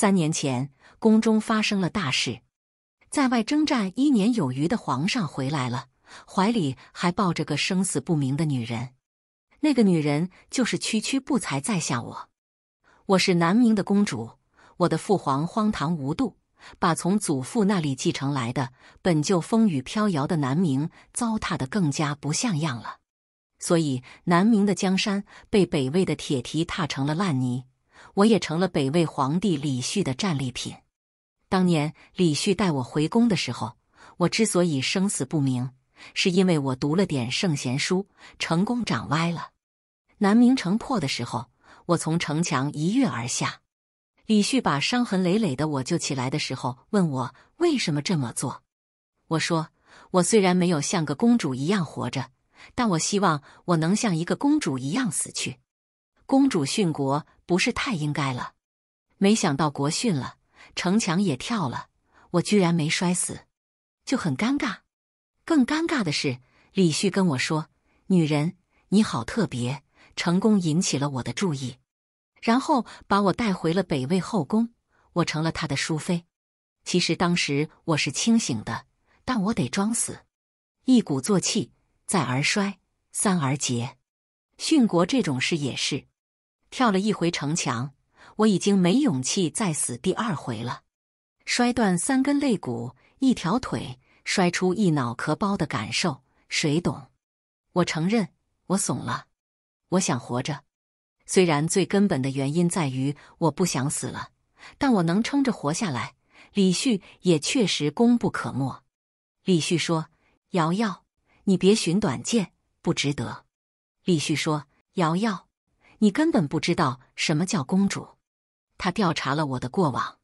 三年前，宫中发生了大事，在外征战一年有余的皇上回来了，怀里还抱着个生死不明的女人。那个女人就是区区不才在下我。我是南明的公主，我的父皇荒唐无度，把从祖父那里继承来的本就风雨飘摇的南明糟蹋的更加不像样了，所以南明的江山被北魏的铁蹄踏成了烂泥。我也成了北魏皇帝李旭的战利品。当年李旭带我回宫的时候，我之所以生死不明，是因为我读了点圣贤书，成功长歪了。南明城破的时候，我从城墙一跃而下。李旭把伤痕累累的我救起来的时候，问我为什么这么做。我说：我虽然没有像个公主一样活着，但我希望我能像一个公主一样死去。公主殉国不是太应该了，没想到国殉了，城墙也跳了，我居然没摔死，就很尴尬。更尴尬的是，李旭跟我说：“女人，你好特别，成功引起了我的注意，然后把我带回了北魏后宫，我成了他的淑妃。”其实当时我是清醒的，但我得装死，一鼓作气，再而衰，三而竭。殉国这种事也是。跳了一回城墙，我已经没勇气再死第二回了。摔断三根肋骨，一条腿，摔出一脑壳包的感受，谁懂？我承认，我怂了。我想活着，虽然最根本的原因在于我不想死了，但我能撑着活下来。李旭也确实功不可没。李旭说：“瑶瑶，你别寻短见，不值得。”李旭说：“瑶瑶。”你根本不知道什么叫公主。他调查了我的过往，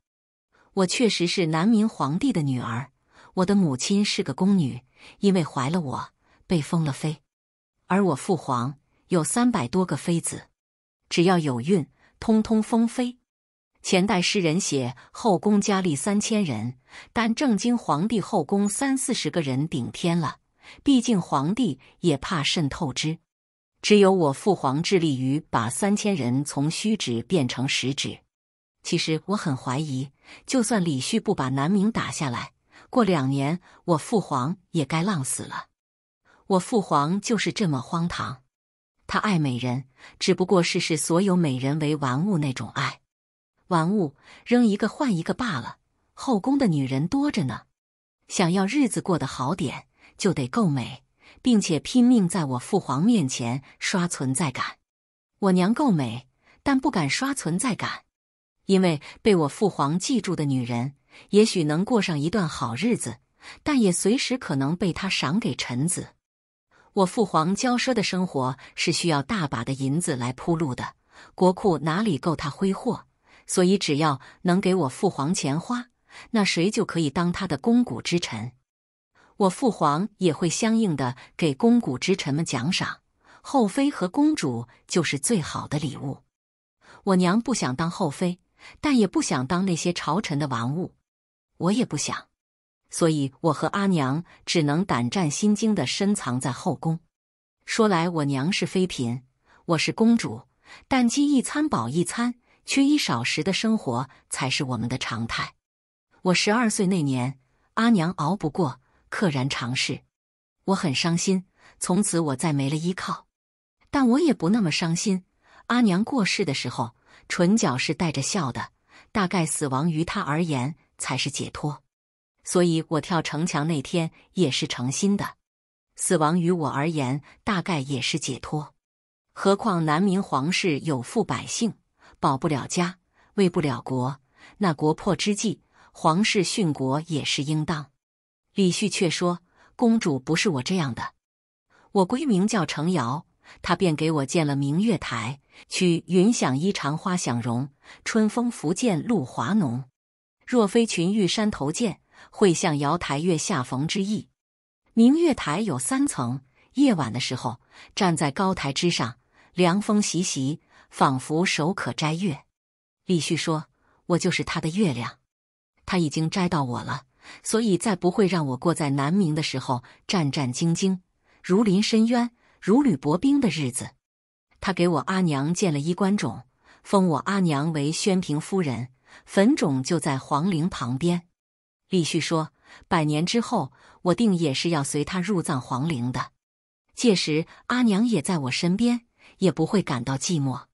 我确实是南明皇帝的女儿。我的母亲是个宫女，因为怀了我，被封了妃。而我父皇有三百多个妃子，只要有孕，通通封妃。前代诗人写后宫佳丽三千人，但正经皇帝后宫三四十个人顶天了。毕竟皇帝也怕渗透之。只有我父皇致力于把三千人从虚指变成实指。其实我很怀疑，就算李旭不把南明打下来，过两年我父皇也该浪死了。我父皇就是这么荒唐，他爱美人，只不过是视所有美人为玩物那种爱，玩物扔一个换一个罢了。后宫的女人多着呢，想要日子过得好点，就得够美。并且拼命在我父皇面前刷存在感。我娘够美，但不敢刷存在感，因为被我父皇记住的女人，也许能过上一段好日子，但也随时可能被他赏给臣子。我父皇骄奢的生活是需要大把的银子来铺路的，国库哪里够他挥霍？所以，只要能给我父皇钱花，那谁就可以当他的肱骨之臣。我父皇也会相应的给功古之臣们奖赏，后妃和公主就是最好的礼物。我娘不想当后妃，但也不想当那些朝臣的玩物，我也不想，所以我和阿娘只能胆战心惊的深藏在后宫。说来，我娘是妃嫔，我是公主，但饥一餐饱一餐，缺衣少食的生活才是我们的常态。我十二岁那年，阿娘熬不过。客然尝试，我很伤心。从此我再没了依靠，但我也不那么伤心。阿娘过世的时候，唇角是带着笑的，大概死亡于她而言才是解脱。所以我跳城墙那天也是诚心的，死亡于我而言大概也是解脱。何况南明皇室有负百姓，保不了家，卫不了国，那国破之际，皇室殉国也是应当。李旭却说：“公主不是我这样的，我闺名叫程瑶，她便给我建了明月台，取‘云想衣裳花想容，春风拂槛露华浓’。若非群玉山头见，会向瑶台月下逢之意。明月台有三层，夜晚的时候，站在高台之上，凉风习习，仿佛手可摘月。”李旭说：“我就是他的月亮，他已经摘到我了。”所以，再不会让我过在南明的时候战战兢兢、如临深渊、如履薄冰的日子。他给我阿娘建了衣冠冢，封我阿娘为宣平夫人，坟冢就在皇陵旁边。李旭说，百年之后，我定也是要随他入葬皇陵的。届时，阿娘也在我身边，也不会感到寂寞。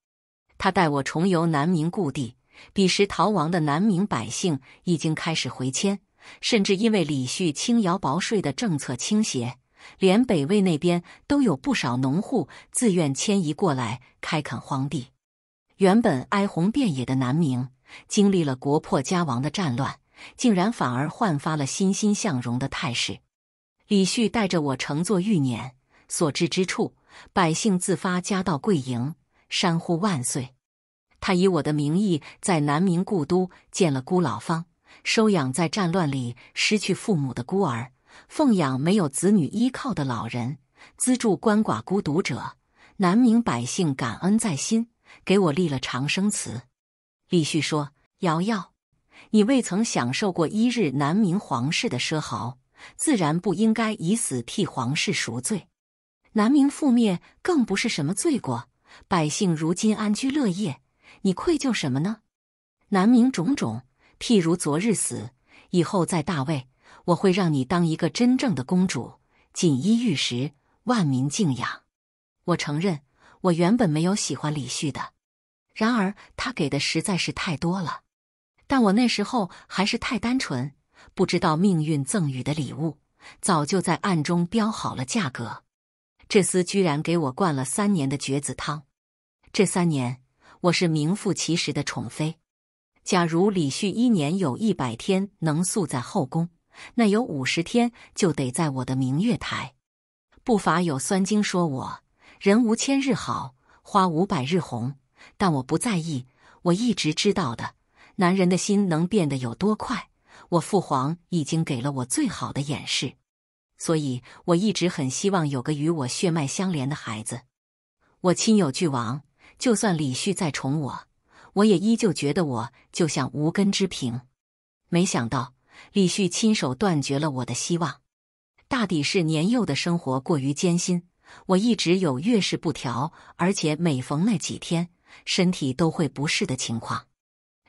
他带我重游南明故地，彼时逃亡的南明百姓已经开始回迁。甚至因为李旭轻徭薄税的政策倾斜，连北魏那边都有不少农户自愿迁移过来开垦荒地。原本哀鸿遍野的南明，经历了国破家亡的战乱，竟然反而焕发了欣欣向荣的态势。李旭带着我乘坐御辇所至之处，百姓自发家道跪迎，山呼万岁。他以我的名义在南明故都建了孤老坊。收养在战乱里失去父母的孤儿，奉养没有子女依靠的老人，资助鳏寡孤独者，南明百姓感恩在心，给我立了长生祠。李旭说：“瑶瑶，你未曾享受过一日南明皇室的奢豪，自然不应该以死替皇室赎罪。南明覆灭更不是什么罪过，百姓如今安居乐业，你愧疚什么呢？南明种种。”譬如昨日死，以后在大魏，我会让你当一个真正的公主，锦衣玉食，万民敬仰。我承认，我原本没有喜欢李旭的，然而他给的实在是太多了。但我那时候还是太单纯，不知道命运赠予的礼物早就在暗中标好了价格。这厮居然给我灌了三年的绝子汤，这三年我是名副其实的宠妃。假如李旭一年有一百天能宿在后宫，那有五十天就得在我的明月台。不乏有酸精说我人无千日好，花无百日红，但我不在意。我一直知道的，男人的心能变得有多快，我父皇已经给了我最好的掩饰。所以，我一直很希望有个与我血脉相连的孩子。我亲友俱亡，就算李旭再宠我。我也依旧觉得我就像无根之萍，没想到李旭亲手断绝了我的希望。大抵是年幼的生活过于艰辛，我一直有月事不调，而且每逢那几天身体都会不适的情况。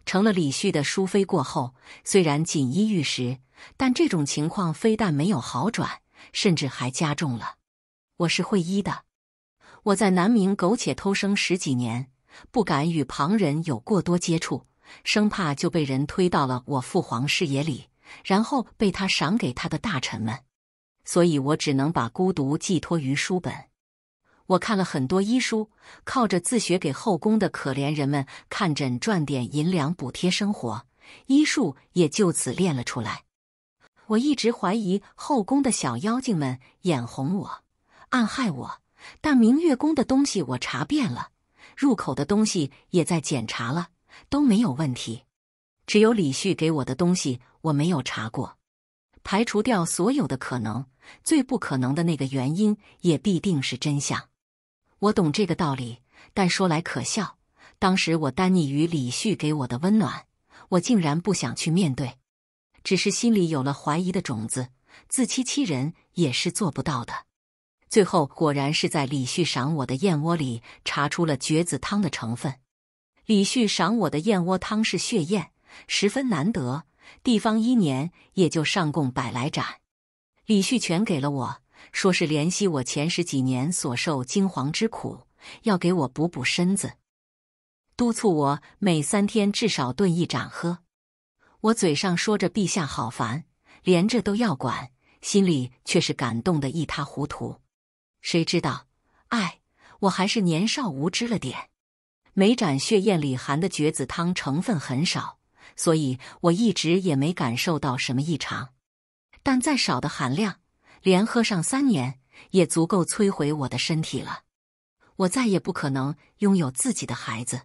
成了李旭的淑妃过后，虽然锦衣玉食，但这种情况非但没有好转，甚至还加重了。我是会医的，我在南明苟且偷生十几年。不敢与旁人有过多接触，生怕就被人推到了我父皇视野里，然后被他赏给他的大臣们。所以我只能把孤独寄托于书本。我看了很多医书，靠着自学给后宫的可怜人们看诊，赚点银两补贴生活，医术也就此练了出来。我一直怀疑后宫的小妖精们眼红我，暗害我，但明月宫的东西我查遍了。入口的东西也在检查了，都没有问题。只有李旭给我的东西我没有查过，排除掉所有的可能，最不可能的那个原因也必定是真相。我懂这个道理，但说来可笑，当时我耽溺于李旭给我的温暖，我竟然不想去面对，只是心里有了怀疑的种子，自欺欺人也是做不到的。最后果然是在李旭赏我的燕窝里查出了绝子汤的成分。李旭赏我的燕窝汤是血燕，十分难得，地方一年也就上贡百来盏。李旭全给了我，说是怜惜我前十几年所受惊惶之苦，要给我补补身子，督促我每三天至少炖一盏喝。我嘴上说着陛下好烦，连这都要管，心里却是感动的一塌糊涂。谁知道，哎，我还是年少无知了点。每盏血宴里含的绝子汤成分很少，所以我一直也没感受到什么异常。但再少的含量，连喝上三年也足够摧毁我的身体了。我再也不可能拥有自己的孩子。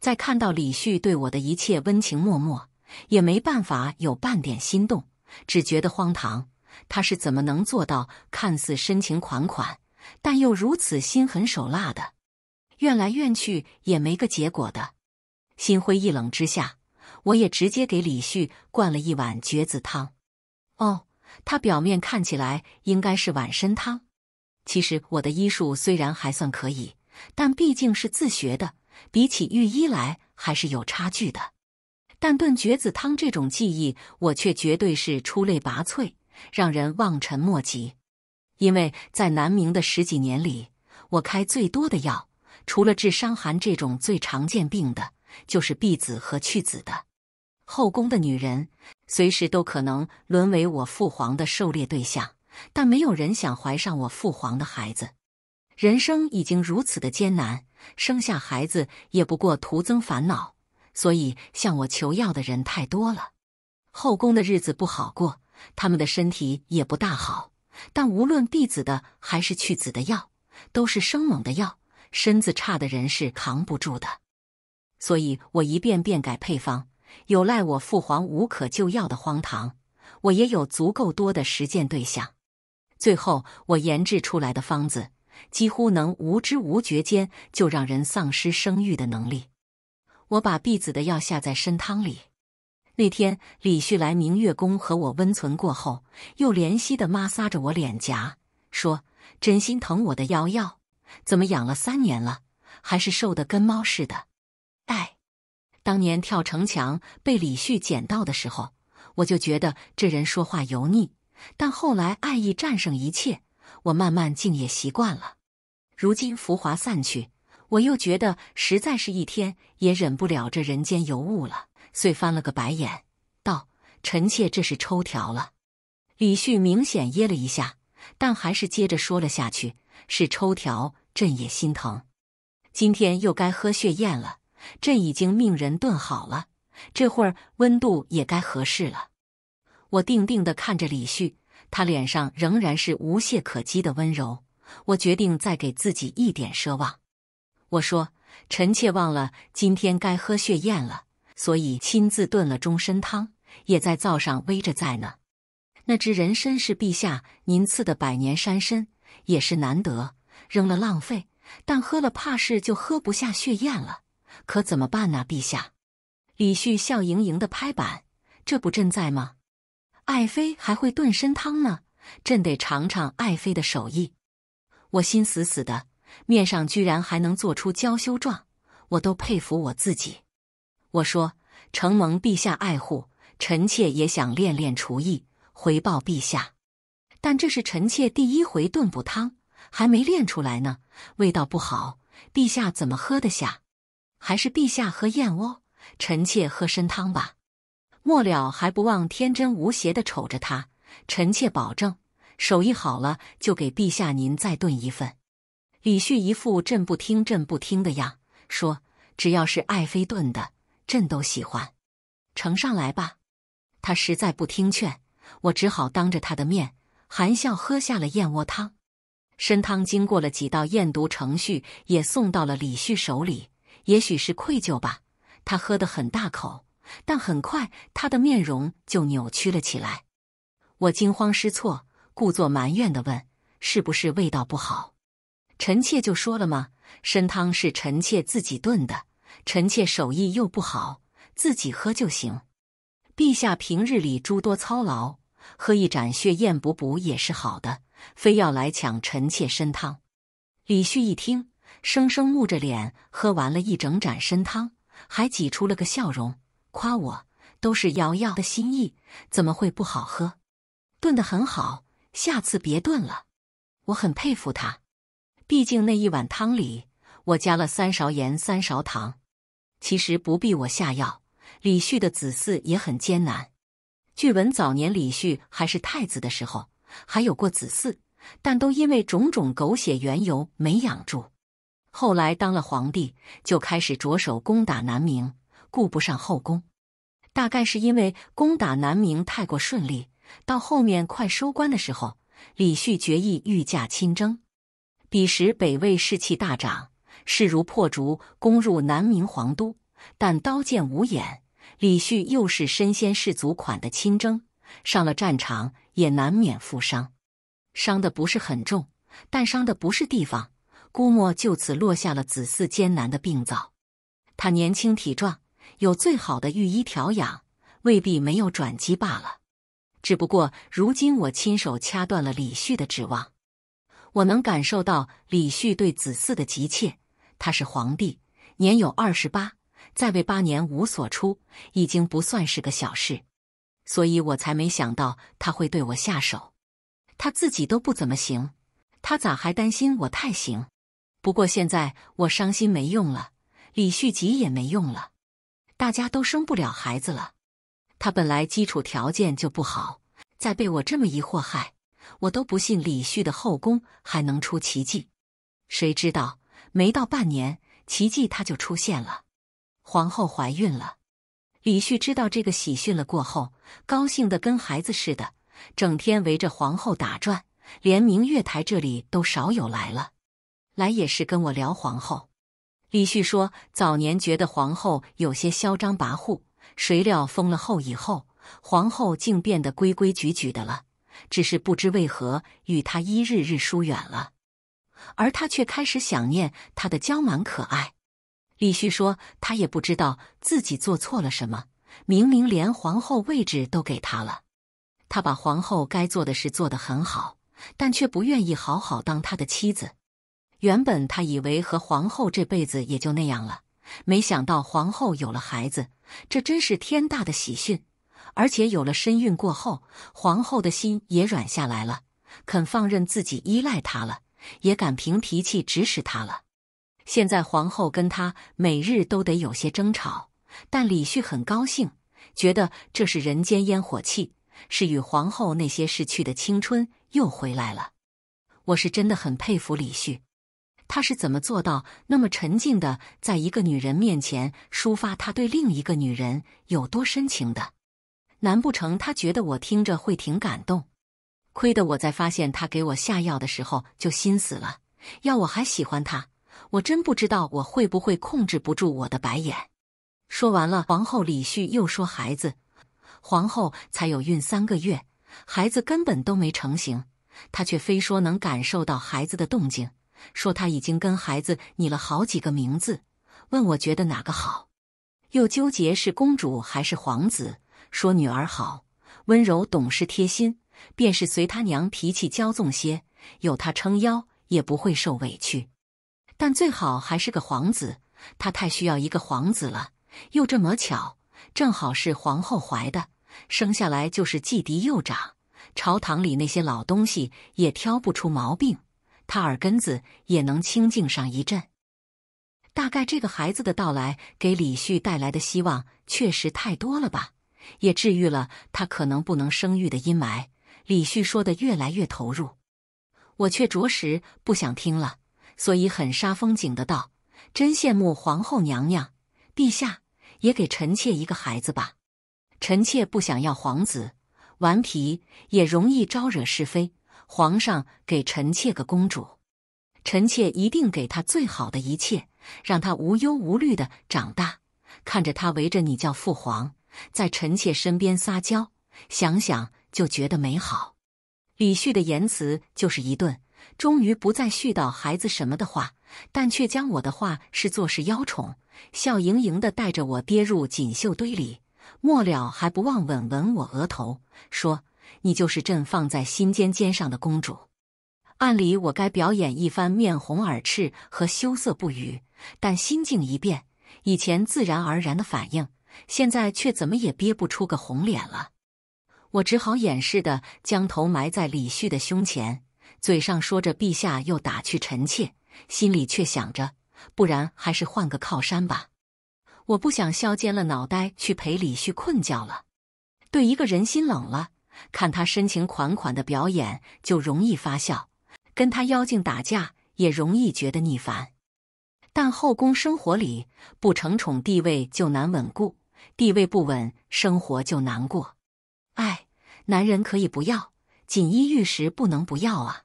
再看到李旭对我的一切温情脉脉，也没办法有半点心动，只觉得荒唐。他是怎么能做到看似深情款款？但又如此心狠手辣的，怨来怨去也没个结果的，心灰意冷之下，我也直接给李旭灌了一碗绝子汤。哦，他表面看起来应该是碗参汤，其实我的医术虽然还算可以，但毕竟是自学的，比起御医来还是有差距的。但炖绝子汤这种技艺，我却绝对是出类拔萃，让人望尘莫及。因为在南明的十几年里，我开最多的药，除了治伤寒这种最常见病的，就是避子和去子的。后宫的女人随时都可能沦为我父皇的狩猎对象，但没有人想怀上我父皇的孩子。人生已经如此的艰难，生下孩子也不过徒增烦恼，所以向我求药的人太多了。后宫的日子不好过，他们的身体也不大好。但无论避子的还是去子的药，都是生猛的药，身子差的人是扛不住的。所以我一遍遍改配方，有赖我父皇无可救药的荒唐，我也有足够多的实践对象。最后，我研制出来的方子，几乎能无知无觉间就让人丧失生育的能力。我把避子的药下在参汤里。那天，李旭来明月宫和我温存过后，又怜惜的抹挲着我脸颊，说：“真心疼我的瑶瑶，怎么养了三年了，还是瘦的跟猫似的？”哎，当年跳城墙被李旭捡到的时候，我就觉得这人说话油腻，但后来爱意战胜一切，我慢慢竟也习惯了。如今浮华散去，我又觉得实在是一天也忍不了这人间尤物了。遂翻了个白眼，道：“臣妾这是抽条了。”李旭明显噎了一下，但还是接着说了下去：“是抽条，朕也心疼。今天又该喝血宴了，朕已经命人炖好了，这会儿温度也该合适了。”我定定的看着李旭，他脸上仍然是无懈可击的温柔。我决定再给自己一点奢望。我说：“臣妾忘了，今天该喝血宴了。”所以亲自炖了终身汤，也在灶上煨着在呢。那只人参是陛下您赐的百年山参，也是难得，扔了浪费，但喝了怕是就喝不下血宴了，可怎么办呢，陛下？李旭笑盈盈的拍板：“这不朕在吗？爱妃还会炖参汤呢，朕得尝尝爱妃的手艺。我心死死的，面上居然还能做出娇羞状，我都佩服我自己。”我说：“承蒙陛下爱护，臣妾也想练练厨艺，回报陛下。但这是臣妾第一回炖补汤，还没练出来呢，味道不好，陛下怎么喝得下？还是陛下喝燕窝，臣妾喝参汤吧。”末了还不忘天真无邪的瞅着他，臣妾保证手艺好了就给陛下您再炖一份。李旭一副“朕不听，朕不听”的样，说：“只要是爱妃炖的。”朕都喜欢，呈上来吧。他实在不听劝，我只好当着他的面含笑喝下了燕窝汤。参汤经过了几道验毒程序，也送到了李旭手里。也许是愧疚吧，他喝的很大口，但很快他的面容就扭曲了起来。我惊慌失措，故作埋怨的问：“是不是味道不好？”臣妾就说了嘛，参汤是臣妾自己炖的。臣妾手艺又不好，自己喝就行。陛下平日里诸多操劳，喝一盏血燕补补也是好的。非要来抢臣妾参汤，李旭一听，生生木着脸喝完了一整盏参汤，还挤出了个笑容，夸我都是瑶瑶的心意，怎么会不好喝？炖得很好，下次别炖了。我很佩服他，毕竟那一碗汤里我加了三勺盐，三勺糖。其实不必我下药，李旭的子嗣也很艰难。据闻早年李旭还是太子的时候，还有过子嗣，但都因为种种狗血缘由没养住。后来当了皇帝，就开始着手攻打南明，顾不上后宫。大概是因为攻打南明太过顺利，到后面快收官的时候，李旭决意御驾亲征。彼时北魏士气大涨。势如破竹，攻入南明皇都，但刀剑无眼，李旭又是身先士卒款的亲征，上了战场也难免负伤，伤的不是很重，但伤的不是地方，估摸就此落下了子嗣艰难的病灶。他年轻体壮，有最好的御医调养，未必没有转机罢了。只不过如今我亲手掐断了李旭的指望，我能感受到李旭对子嗣的急切。他是皇帝，年有二十八，在位八年无所出，已经不算是个小事，所以我才没想到他会对我下手。他自己都不怎么行，他咋还担心我太行？不过现在我伤心没用了，李续吉也没用了，大家都生不了孩子了。他本来基础条件就不好，再被我这么一祸害，我都不信李旭的后宫还能出奇迹。谁知道？没到半年，奇迹他就出现了，皇后怀孕了。李旭知道这个喜讯了，过后高兴的跟孩子似的，整天围着皇后打转，连明月台这里都少有来了。来也是跟我聊皇后。李旭说，早年觉得皇后有些嚣张跋扈，谁料封了后以后，皇后竟变得规规矩矩的了，只是不知为何与他一日日疏远了。而他却开始想念她的娇蛮可爱。李旭说：“他也不知道自己做错了什么，明明连皇后位置都给他了。他把皇后该做的事做得很好，但却不愿意好好当他的妻子。原本他以为和皇后这辈子也就那样了，没想到皇后有了孩子，这真是天大的喜讯。而且有了身孕过后，皇后的心也软下来了，肯放任自己依赖他了。”也敢凭脾气指使他了。现在皇后跟他每日都得有些争吵，但李旭很高兴，觉得这是人间烟火气，是与皇后那些逝去的青春又回来了。我是真的很佩服李旭，他是怎么做到那么沉静的，在一个女人面前抒发他对另一个女人有多深情的？难不成他觉得我听着会挺感动？亏得我在发现他给我下药的时候就心死了，要我还喜欢他，我真不知道我会不会控制不住我的白眼。说完了，皇后李旭又说：“孩子，皇后才有孕三个月，孩子根本都没成型，她却非说能感受到孩子的动静，说她已经跟孩子拟了好几个名字，问我觉得哪个好，又纠结是公主还是皇子，说女儿好，温柔懂事贴心。”便是随他娘脾气骄纵些，有他撑腰也不会受委屈。但最好还是个皇子，他太需要一个皇子了。又这么巧，正好是皇后怀的，生下来就是继嫡幼长，朝堂里那些老东西也挑不出毛病，他耳根子也能清静上一阵。大概这个孩子的到来给李旭带来的希望确实太多了吧，也治愈了他可能不能生育的阴霾。李旭说的越来越投入，我却着实不想听了，所以很煞风景的道：“真羡慕皇后娘娘，陛下也给臣妾一个孩子吧。臣妾不想要皇子，顽皮也容易招惹是非。皇上给臣妾个公主，臣妾一定给她最好的一切，让她无忧无虑的长大，看着她围着你叫父皇，在臣妾身边撒娇，想想。”就觉得美好。李旭的言辞就是一顿，终于不再絮叨孩子什么的话，但却将我的话视作是妖宠，笑盈盈的带着我跌入锦绣堆里，末了还不忘吻吻我额头，说：“你就是朕放在心尖尖上的公主。”按理我该表演一番面红耳赤和羞涩不语，但心境一变，以前自然而然的反应，现在却怎么也憋不出个红脸了。我只好掩饰的将头埋在李旭的胸前，嘴上说着“陛下又打趣臣妾”，心里却想着：“不然还是换个靠山吧。”我不想削尖了脑袋去陪李旭困觉了。对一个人心冷了，看他深情款款的表演就容易发笑，跟他妖精打架也容易觉得腻烦。但后宫生活里，不成宠地位就难稳固，地位不稳，生活就难过。哎，男人可以不要，锦衣玉食不能不要啊！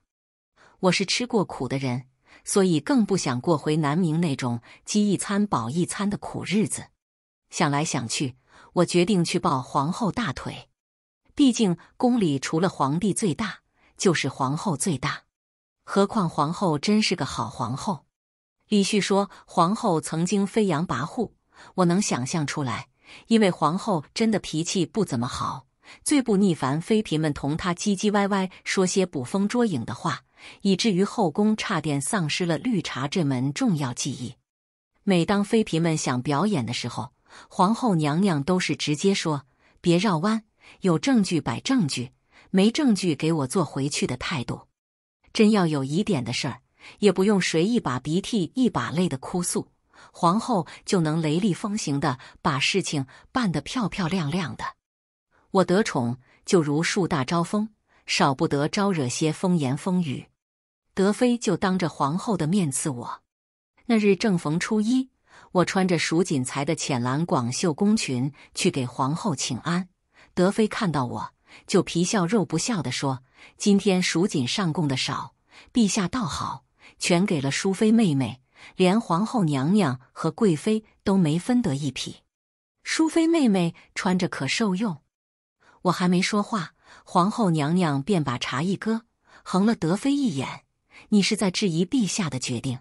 我是吃过苦的人，所以更不想过回南明那种饥一餐饱一餐的苦日子。想来想去，我决定去抱皇后大腿。毕竟宫里除了皇帝最大，就是皇后最大。何况皇后真是个好皇后。李旭说皇后曾经飞扬跋扈，我能想象出来，因为皇后真的脾气不怎么好。最不逆烦妃嫔们同她唧唧歪歪说些捕风捉影的话，以至于后宫差点丧失了绿茶这门重要技艺。每当妃嫔们想表演的时候，皇后娘娘都是直接说：“别绕弯，有证据摆证据，没证据给我做回去。”的态度。真要有疑点的事儿，也不用谁一把鼻涕一把泪的哭诉，皇后就能雷厉风行的把事情办得漂漂亮亮的。我得宠就如树大招风，少不得招惹些风言风语。德妃就当着皇后的面赐我。那日正逢初一，我穿着蜀锦裁的浅蓝广袖宫裙去给皇后请安。德妃看到我，就皮笑肉不笑地说：“今天蜀锦上贡的少，陛下倒好，全给了淑妃妹妹，连皇后娘娘和贵妃都没分得一匹。淑妃妹妹穿着可受用。”我还没说话，皇后娘娘便把茶一搁，横了德妃一眼：“你是在质疑陛下的决定？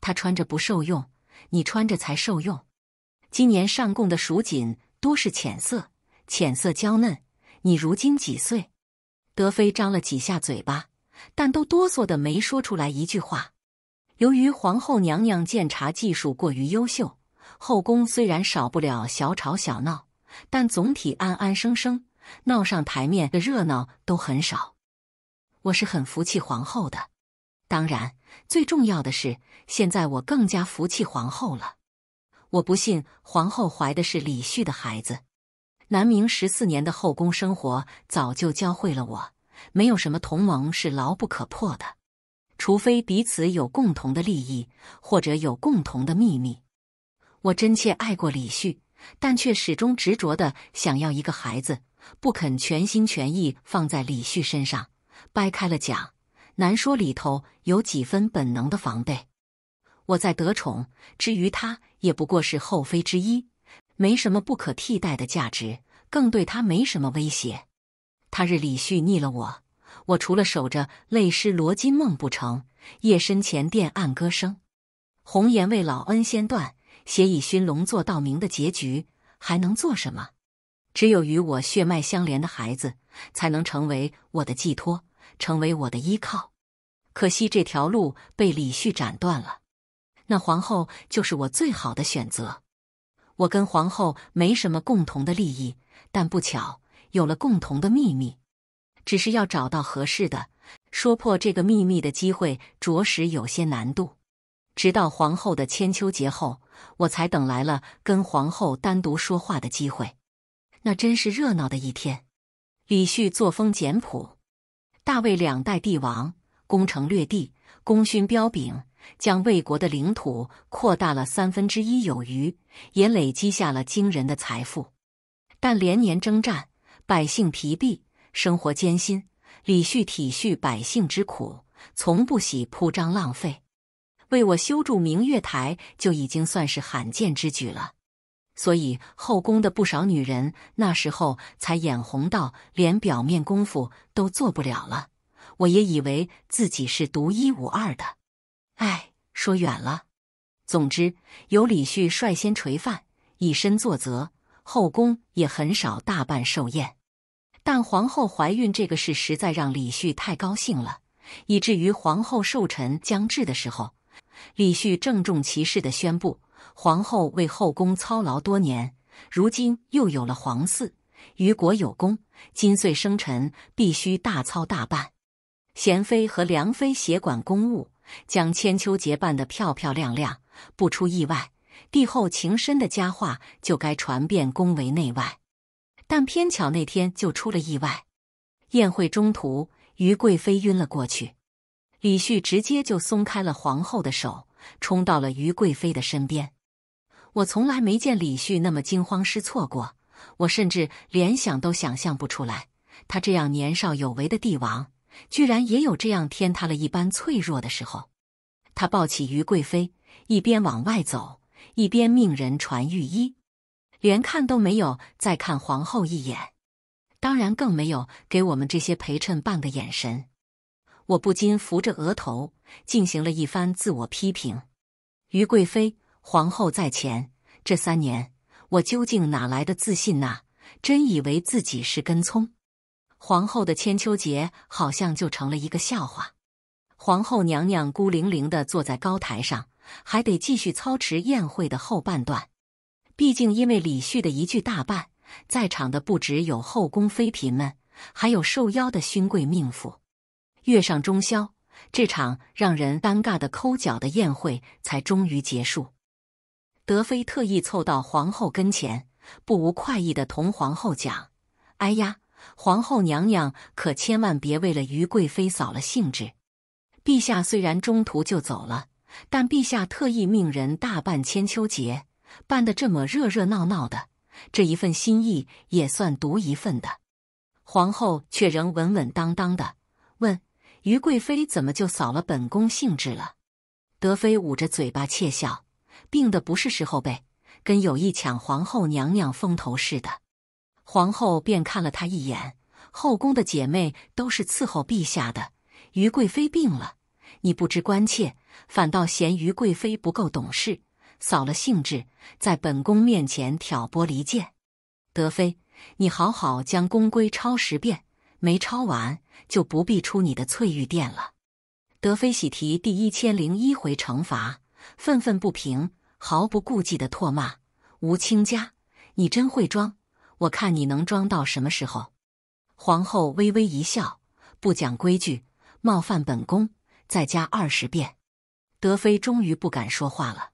他穿着不受用，你穿着才受用。今年上贡的蜀锦多是浅色，浅色娇嫩。你如今几岁？”德妃张了几下嘴巴，但都哆嗦的没说出来一句话。由于皇后娘娘鉴茶技术过于优秀，后宫虽然少不了小吵小闹，但总体安安生生。闹上台面的热闹都很少，我是很服气皇后的。当然，最重要的是，现在我更加服气皇后了。我不信皇后怀的是李旭的孩子。南明十四年的后宫生活早就教会了我，没有什么同盟是牢不可破的，除非彼此有共同的利益或者有共同的秘密。我真切爱过李旭，但却始终执着的想要一个孩子。不肯全心全意放在李旭身上，掰开了讲，难说里头有几分本能的防备。我在得宠，至于他，也不过是后妃之一，没什么不可替代的价值，更对他没什么威胁。他日李旭腻了我，我除了守着泪湿罗巾梦不成，夜深前殿暗歌声，红颜未老恩先断，斜以熏笼做道明的结局，还能做什么？只有与我血脉相连的孩子，才能成为我的寄托，成为我的依靠。可惜这条路被李旭斩断了。那皇后就是我最好的选择。我跟皇后没什么共同的利益，但不巧有了共同的秘密。只是要找到合适的，说破这个秘密的机会，着实有些难度。直到皇后的千秋节后，我才等来了跟皇后单独说话的机会。那真是热闹的一天。李旭作风简朴，大魏两代帝王攻城略地，功勋彪炳，将魏国的领土扩大了三分之一有余，也累积下了惊人的财富。但连年征战，百姓疲惫，生活艰辛。李旭体恤百姓之苦，从不喜铺张浪费，为我修筑明月台就已经算是罕见之举了。所以后宫的不少女人那时候才眼红到连表面功夫都做不了了。我也以为自己是独一无二的，哎，说远了。总之，由李旭率先垂范，以身作则，后宫也很少大办寿宴。但皇后怀孕这个事实在让李旭太高兴了，以至于皇后寿辰将至的时候，李旭郑重其事的宣布。皇后为后宫操劳多年，如今又有了皇嗣，于国有功，今岁生辰必须大操大办。贤妃和梁妃协管公务，将千秋节办得漂漂亮亮。不出意外，帝后情深的佳话就该传遍宫闱内外。但偏巧那天就出了意外，宴会中途，于贵妃晕了过去，李旭直接就松开了皇后的手，冲到了于贵妃的身边。我从来没见李旭那么惊慌失措过，我甚至连想都想象不出来，他这样年少有为的帝王，居然也有这样天塌了一般脆弱的时候。他抱起于贵妃，一边往外走，一边命人传御医，连看都没有再看皇后一眼，当然更没有给我们这些陪衬半个眼神。我不禁扶着额头，进行了一番自我批评。于贵妃。皇后在前，这三年我究竟哪来的自信呐？真以为自己是根葱？皇后的千秋节好像就成了一个笑话。皇后娘娘孤零零的坐在高台上，还得继续操持宴会的后半段。毕竟因为李旭的一句“大办”，在场的不止有后宫妃嫔们，还有受邀的勋贵命妇。月上中宵，这场让人尴尬的抠脚的宴会才终于结束。德妃特意凑到皇后跟前，不无快意的同皇后讲：“哎呀，皇后娘娘可千万别为了愉贵妃扫了兴致。陛下虽然中途就走了，但陛下特意命人大办千秋节，办得这么热热闹闹的，这一份心意也算独一份的。”皇后却仍稳稳当当的问：“愉贵妃怎么就扫了本宫兴致了？”德妃捂着嘴巴窃笑。病的不是时候呗，跟有意抢皇后娘娘风头似的。皇后便看了她一眼。后宫的姐妹都是伺候陛下的，于贵妃病了，你不知关切，反倒嫌于贵妃不够懂事，扫了兴致，在本宫面前挑拨离间。德妃，你好好将宫规抄十遍，没抄完就不必出你的翠玉殿了。德妃喜提第一千零一回惩罚。愤愤不平，毫不顾忌的唾骂：“吴清家，你真会装！我看你能装到什么时候？”皇后微微一笑，不讲规矩，冒犯本宫，再加二十遍。德妃终于不敢说话了。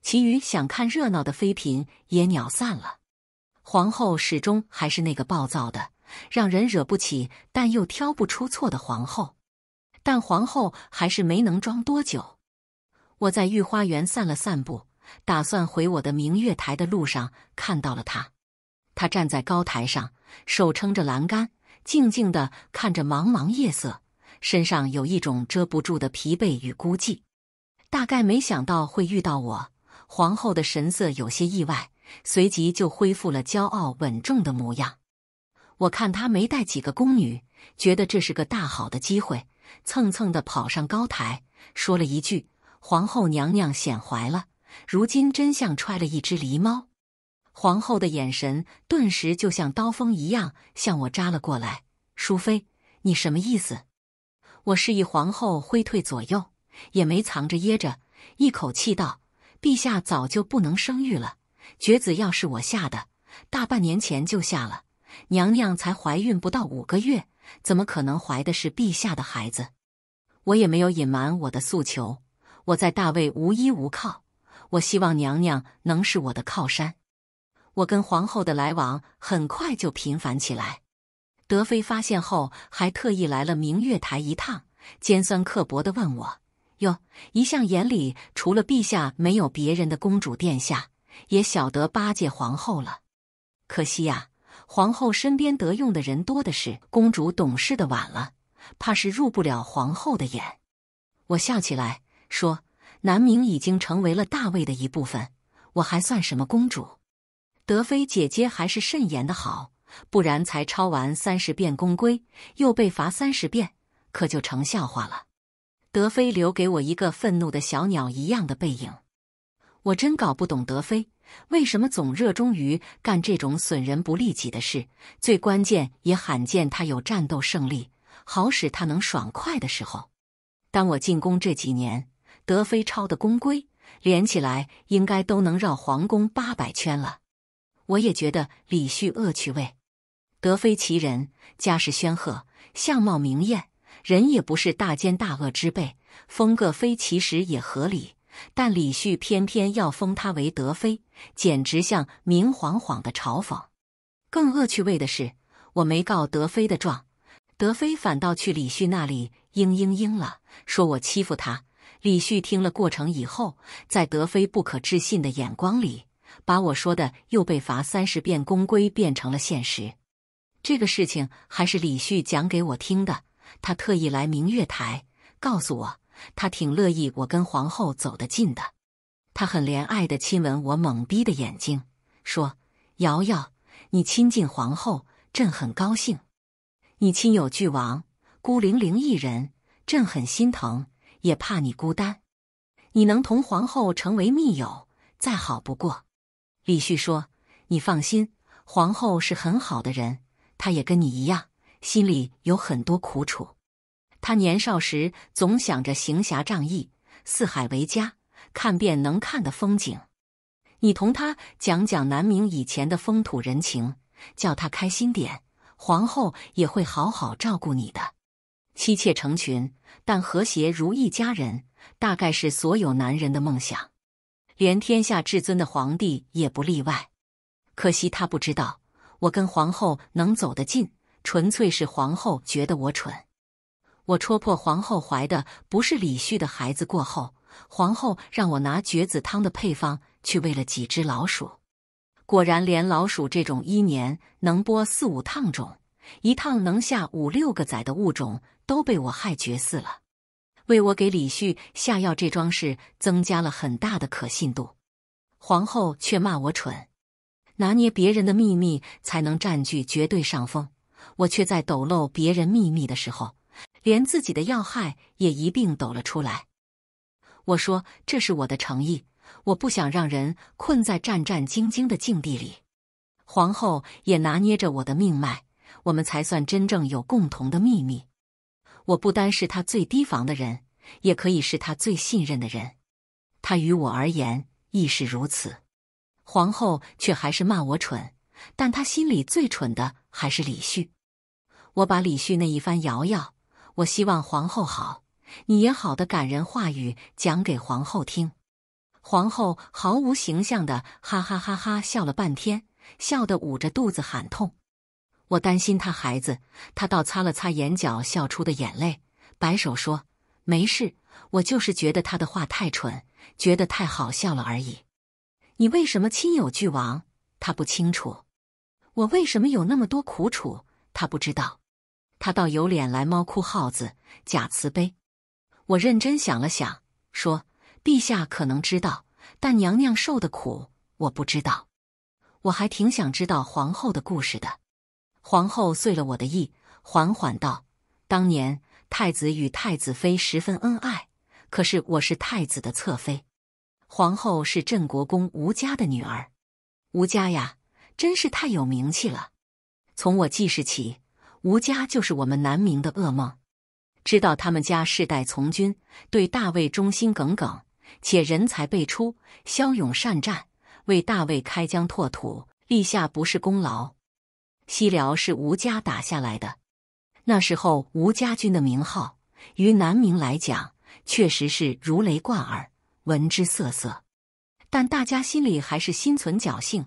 其余想看热闹的妃嫔也鸟散了。皇后始终还是那个暴躁的，让人惹不起但又挑不出错的皇后。但皇后还是没能装多久。我在御花园散了散步，打算回我的明月台的路上看到了他。他站在高台上，手撑着栏杆，静静地看着茫茫夜色，身上有一种遮不住的疲惫与孤寂。大概没想到会遇到我，皇后的神色有些意外，随即就恢复了骄傲稳重的模样。我看他没带几个宫女，觉得这是个大好的机会，蹭蹭地跑上高台，说了一句。皇后娘娘显怀了，如今真像揣了一只狸猫。皇后的眼神顿时就像刀锋一样向我扎了过来。淑妃，你什么意思？我示意皇后挥退左右，也没藏着掖着，一口气道：“陛下早就不能生育了，绝子要是我下的，大半年前就下了。娘娘才怀孕不到五个月，怎么可能怀的是陛下的孩子？我也没有隐瞒我的诉求。”我在大魏无依无靠，我希望娘娘能是我的靠山。我跟皇后的来往很快就频繁起来。德妃发现后，还特意来了明月台一趟，尖酸刻薄的问我：“哟，一向眼里除了陛下没有别人的公主殿下，也晓得巴结皇后了。可惜呀，皇后身边得用的人多的是，公主懂事的晚了，怕是入不了皇后的眼。”我笑起来。说：“南明已经成为了大魏的一部分，我还算什么公主？德妃姐姐还是慎言的好，不然才抄完三十遍宫规，又被罚三十遍，可就成笑话了。”德妃留给我一个愤怒的小鸟一样的背影，我真搞不懂德妃为什么总热衷于干这种损人不利己的事。最关键也罕见，他有战斗胜利，好使他能爽快的时候。当我进宫这几年。德妃抄的宫规连起来应该都能绕皇宫八百圈了。我也觉得李旭恶趣味。德妃其人家世煊赫，相貌明艳，人也不是大奸大恶之辈，封个妃其实也合理。但李旭偏偏要封她为德妃，简直像明晃晃的嘲讽。更恶趣味的是，我没告德妃的状，德妃反倒去李旭那里嘤嘤嘤了，说我欺负她。李旭听了过程以后，在德妃不可置信的眼光里，把我说的又被罚三十遍宫规变成了现实。这个事情还是李旭讲给我听的，他特意来明月台告诉我，他挺乐意我跟皇后走得近的。他很怜爱的亲吻我懵逼的眼睛，说：“瑶瑶，你亲近皇后，朕很高兴；你亲友俱亡，孤零零一人，朕很心疼。”也怕你孤单，你能同皇后成为密友，再好不过。李旭说：“你放心，皇后是很好的人，她也跟你一样，心里有很多苦楚。她年少时总想着行侠仗义，四海为家，看遍能看的风景。你同她讲讲南明以前的风土人情，叫她开心点。皇后也会好好照顾你的。”妻妾成群，但和谐如一家人，大概是所有男人的梦想，连天下至尊的皇帝也不例外。可惜他不知道，我跟皇后能走得近，纯粹是皇后觉得我蠢。我戳破皇后怀的不是李旭的孩子过后，皇后让我拿绝子汤的配方去喂了几只老鼠，果然，连老鼠这种一年能播四五趟种，一趟能下五六个崽的物种。都被我害绝嗣了，为我给李旭下药这桩事增加了很大的可信度。皇后却骂我蠢，拿捏别人的秘密才能占据绝对上风，我却在抖露别人秘密的时候，连自己的要害也一并抖了出来。我说这是我的诚意，我不想让人困在战战兢兢的境地里。皇后也拿捏着我的命脉，我们才算真正有共同的秘密。我不单是他最提防的人，也可以是他最信任的人。他于我而言亦是如此。皇后却还是骂我蠢，但她心里最蠢的还是李旭。我把李旭那一番“瑶瑶，我希望皇后好，你也好”的感人话语讲给皇后听，皇后毫无形象的哈哈哈哈笑了半天，笑得捂着肚子喊痛。我担心他孩子，他倒擦了擦眼角笑出的眼泪，摆手说：“没事，我就是觉得他的话太蠢，觉得太好笑了而已。”你为什么亲友俱亡？他不清楚。我为什么有那么多苦楚？他不知道。他倒有脸来猫哭耗子，假慈悲。我认真想了想，说：“陛下可能知道，但娘娘受的苦我不知道。我还挺想知道皇后的故事的。”皇后遂了我的意，缓缓道：“当年太子与太子妃十分恩爱，可是我是太子的侧妃，皇后是镇国公吴家的女儿。吴家呀，真是太有名气了。从我记事起，吴家就是我们南明的噩梦。知道他们家世代从军，对大魏忠心耿耿，且人才辈出，骁勇善战，为大魏开疆拓土，立下不世功劳。”西辽是吴家打下来的，那时候吴家军的名号于南明来讲，确实是如雷贯耳，闻之色色。但大家心里还是心存侥幸，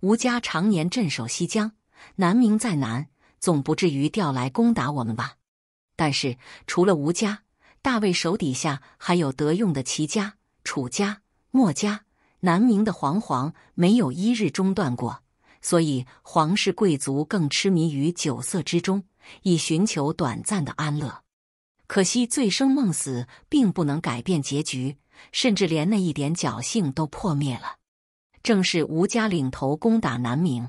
吴家常年镇守西疆，南明再难，总不至于调来攻打我们吧？但是除了吴家，大卫手底下还有得用的齐家、楚家、墨家，南明的惶惶没有一日中断过。所以，皇室贵族更痴迷于酒色之中，以寻求短暂的安乐。可惜，醉生梦死并不能改变结局，甚至连那一点侥幸都破灭了。正是吴家领头攻打南明，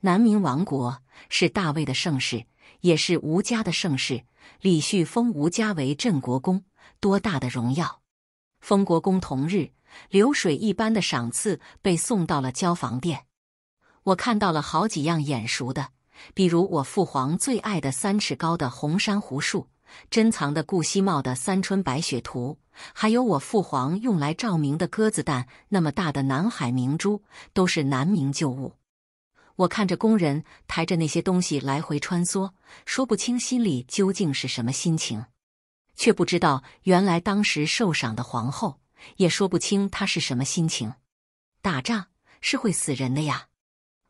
南明王国是大魏的盛世，也是吴家的盛世。李旭封吴家为镇国公，多大的荣耀！封国公同日，流水一般的赏赐被送到了交房殿。我看到了好几样眼熟的，比如我父皇最爱的三尺高的红珊瑚树，珍藏的顾惜茂的《三春白雪图》，还有我父皇用来照明的鸽子蛋那么大的南海明珠，都是南明旧物。我看着工人抬着那些东西来回穿梭，说不清心里究竟是什么心情，却不知道原来当时受赏的皇后也说不清她是什么心情。打仗是会死人的呀。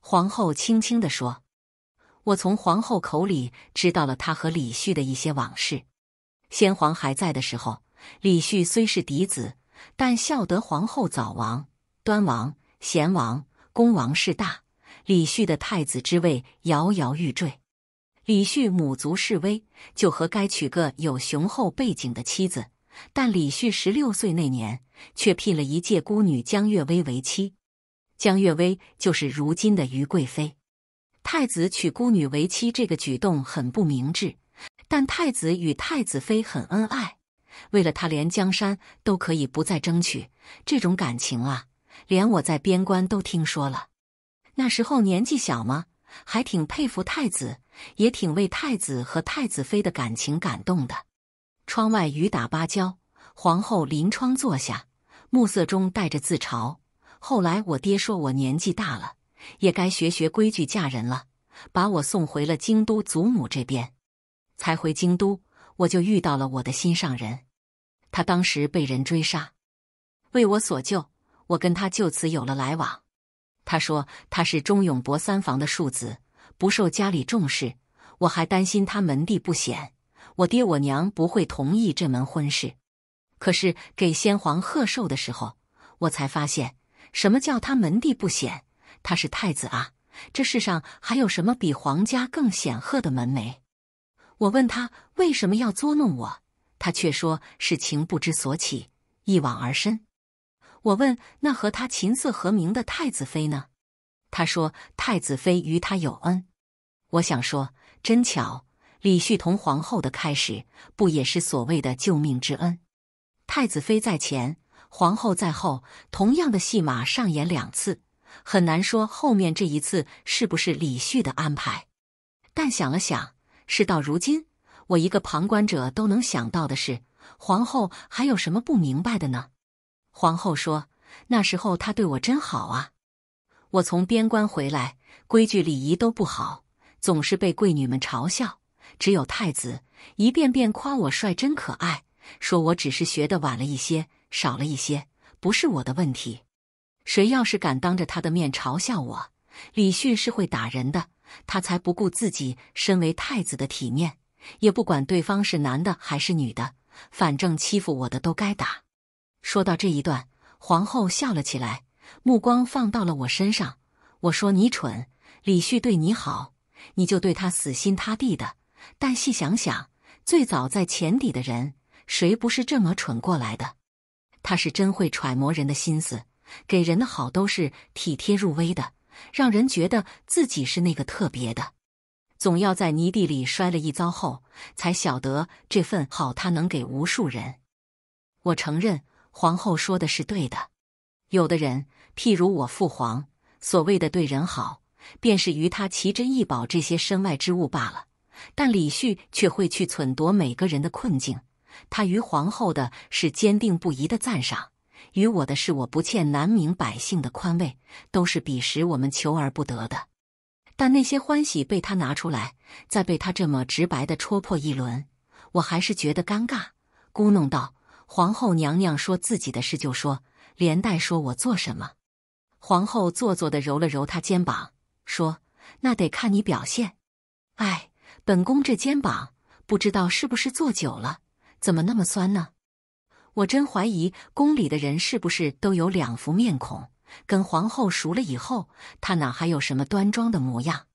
皇后轻轻的说：“我从皇后口里知道了她和李旭的一些往事。先皇还在的时候，李旭虽是嫡子，但孝德皇后早亡，端王、贤王、恭王势大，李旭的太子之位摇摇欲坠。李旭母族势微，就和该娶个有雄厚背景的妻子。但李旭十六岁那年，却聘了一介孤女江月薇为妻。”江月薇就是如今的于贵妃，太子娶孤女为妻，这个举动很不明智。但太子与太子妃很恩爱，为了他，连江山都可以不再争取。这种感情啊，连我在边关都听说了。那时候年纪小嘛，还挺佩服太子，也挺为太子和太子妃的感情感动的。窗外雨打芭蕉，皇后临窗坐下，暮色中带着自嘲。后来我爹说我年纪大了，也该学学规矩嫁人了，把我送回了京都祖母这边。才回京都，我就遇到了我的心上人，他当时被人追杀，为我所救，我跟他就此有了来往。他说他是钟永伯三房的庶子，不受家里重视。我还担心他门第不显，我爹我娘不会同意这门婚事。可是给先皇贺寿的时候，我才发现。什么叫他门第不显？他是太子啊！这世上还有什么比皇家更显赫的门楣？我问他为什么要捉弄我，他却说是情不知所起，一往而深。我问那和他琴瑟和鸣的太子妃呢？他说太子妃与他有恩。我想说，真巧，李旭同皇后的开始不也是所谓的救命之恩？太子妃在前。皇后在后，同样的戏码上演两次，很难说后面这一次是不是李旭的安排。但想了想，事到如今，我一个旁观者都能想到的是，皇后还有什么不明白的呢？皇后说：“那时候他对我真好啊，我从边关回来，规矩礼仪都不好，总是被贵女们嘲笑。只有太子一遍遍夸我帅，真可爱，说我只是学得晚了一些。”少了一些，不是我的问题。谁要是敢当着他的面嘲笑我，李旭是会打人的。他才不顾自己身为太子的体面，也不管对方是男的还是女的，反正欺负我的都该打。说到这一段，皇后笑了起来，目光放到了我身上。我说：“你蠢，李旭对你好，你就对他死心塌地的。但细想想，最早在前底的人，谁不是这么蠢过来的？”他是真会揣摩人的心思，给人的好都是体贴入微的，让人觉得自己是那个特别的。总要在泥地里摔了一遭后，才晓得这份好他能给无数人。我承认，皇后说的是对的。有的人，譬如我父皇，所谓的对人好，便是与他奇珍异宝这些身外之物罢了。但李旭却会去忖夺每个人的困境。他与皇后的是坚定不移的赞赏，与我的是我不欠南明百姓的宽慰，都是彼时我们求而不得的。但那些欢喜被他拿出来，再被他这么直白的戳破一轮，我还是觉得尴尬，咕哝道：“皇后娘娘说自己的事就说，连带说我做什么。”皇后做作的揉了揉他肩膀，说：“那得看你表现。哎，本宫这肩膀不知道是不是坐久了。”怎么那么酸呢？我真怀疑宫里的人是不是都有两副面孔。跟皇后熟了以后，她哪还有什么端庄的模样？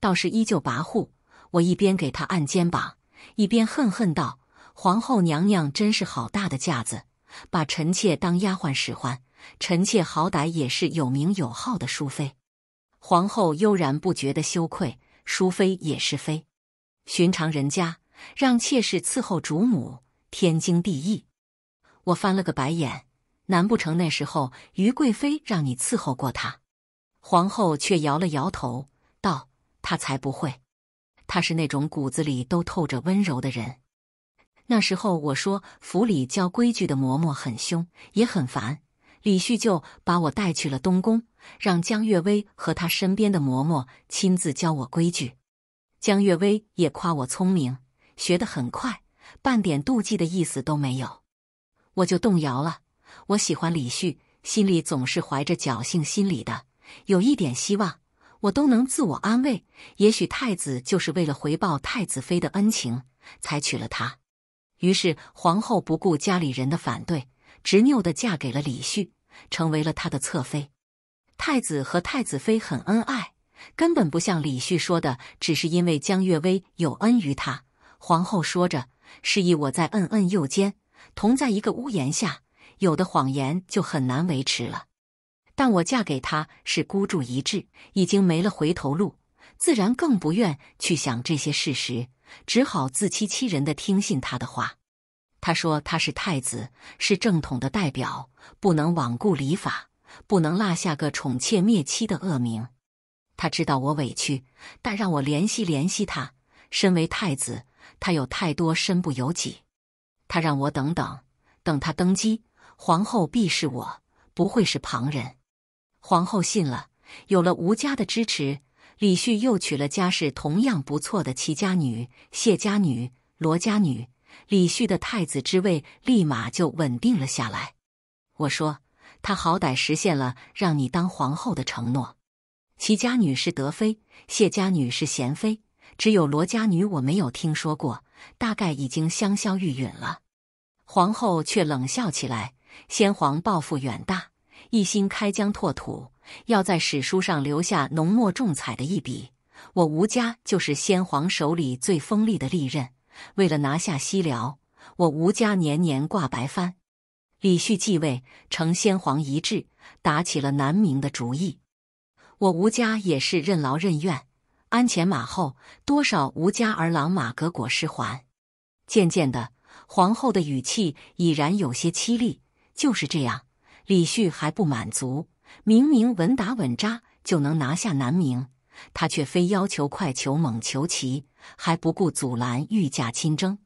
倒是依旧跋扈。我一边给她按肩膀，一边恨恨道：“皇后娘娘真是好大的架子，把臣妾当丫鬟使唤。臣妾好歹也是有名有号的淑妃。”皇后悠然不觉的羞愧，淑妃也是妃，寻常人家。让妾侍伺候主母，天经地义。我翻了个白眼，难不成那时候于贵妃让你伺候过她？皇后却摇了摇头，道：“她才不会。她是那种骨子里都透着温柔的人。那时候我说府里教规矩的嬷嬷很凶，也很烦。李旭就把我带去了东宫，让江月薇和她身边的嬷嬷亲自教我规矩。江月薇也夸我聪明。”学得很快，半点妒忌的意思都没有，我就动摇了。我喜欢李旭，心里总是怀着侥幸心理的，有一点希望，我都能自我安慰。也许太子就是为了回报太子妃的恩情，才娶了她。于是皇后不顾家里人的反对，执拗的嫁给了李旭，成为了他的侧妃。太子和太子妃很恩爱，根本不像李旭说的，只是因为江月薇有恩于他。皇后说着，示意我在摁摁右肩。同在一个屋檐下，有的谎言就很难维持了。但我嫁给他是孤注一掷，已经没了回头路，自然更不愿去想这些事实，只好自欺欺人的听信他的话。他说他是太子，是正统的代表，不能罔顾礼法，不能落下个宠妾灭妻的恶名。他知道我委屈，但让我怜惜怜惜他，身为太子。他有太多身不由己，他让我等等，等他登基，皇后必是我，不会是旁人。皇后信了，有了吴家的支持，李旭又娶了家世同样不错的齐家女、谢家女、罗家女，李旭的太子之位立马就稳定了下来。我说，他好歹实现了让你当皇后的承诺。齐家女是德妃，谢家女是贤妃。只有罗家女，我没有听说过，大概已经香消玉殒了。皇后却冷笑起来：“先皇抱负远大，一心开疆拓土，要在史书上留下浓墨重彩的一笔。我吴家就是先皇手里最锋利的利刃。为了拿下西辽，我吴家年年挂白帆。李旭继位，承先皇遗志，打起了南明的主意。我吴家也是任劳任怨。”鞍前马后，多少无家儿郎马革裹尸还。渐渐的，皇后的语气已然有些凄厉。就是这样，李旭还不满足。明明稳打稳扎就能拿下南明，他却非要求快求猛求齐，还不顾阻拦御驾亲征。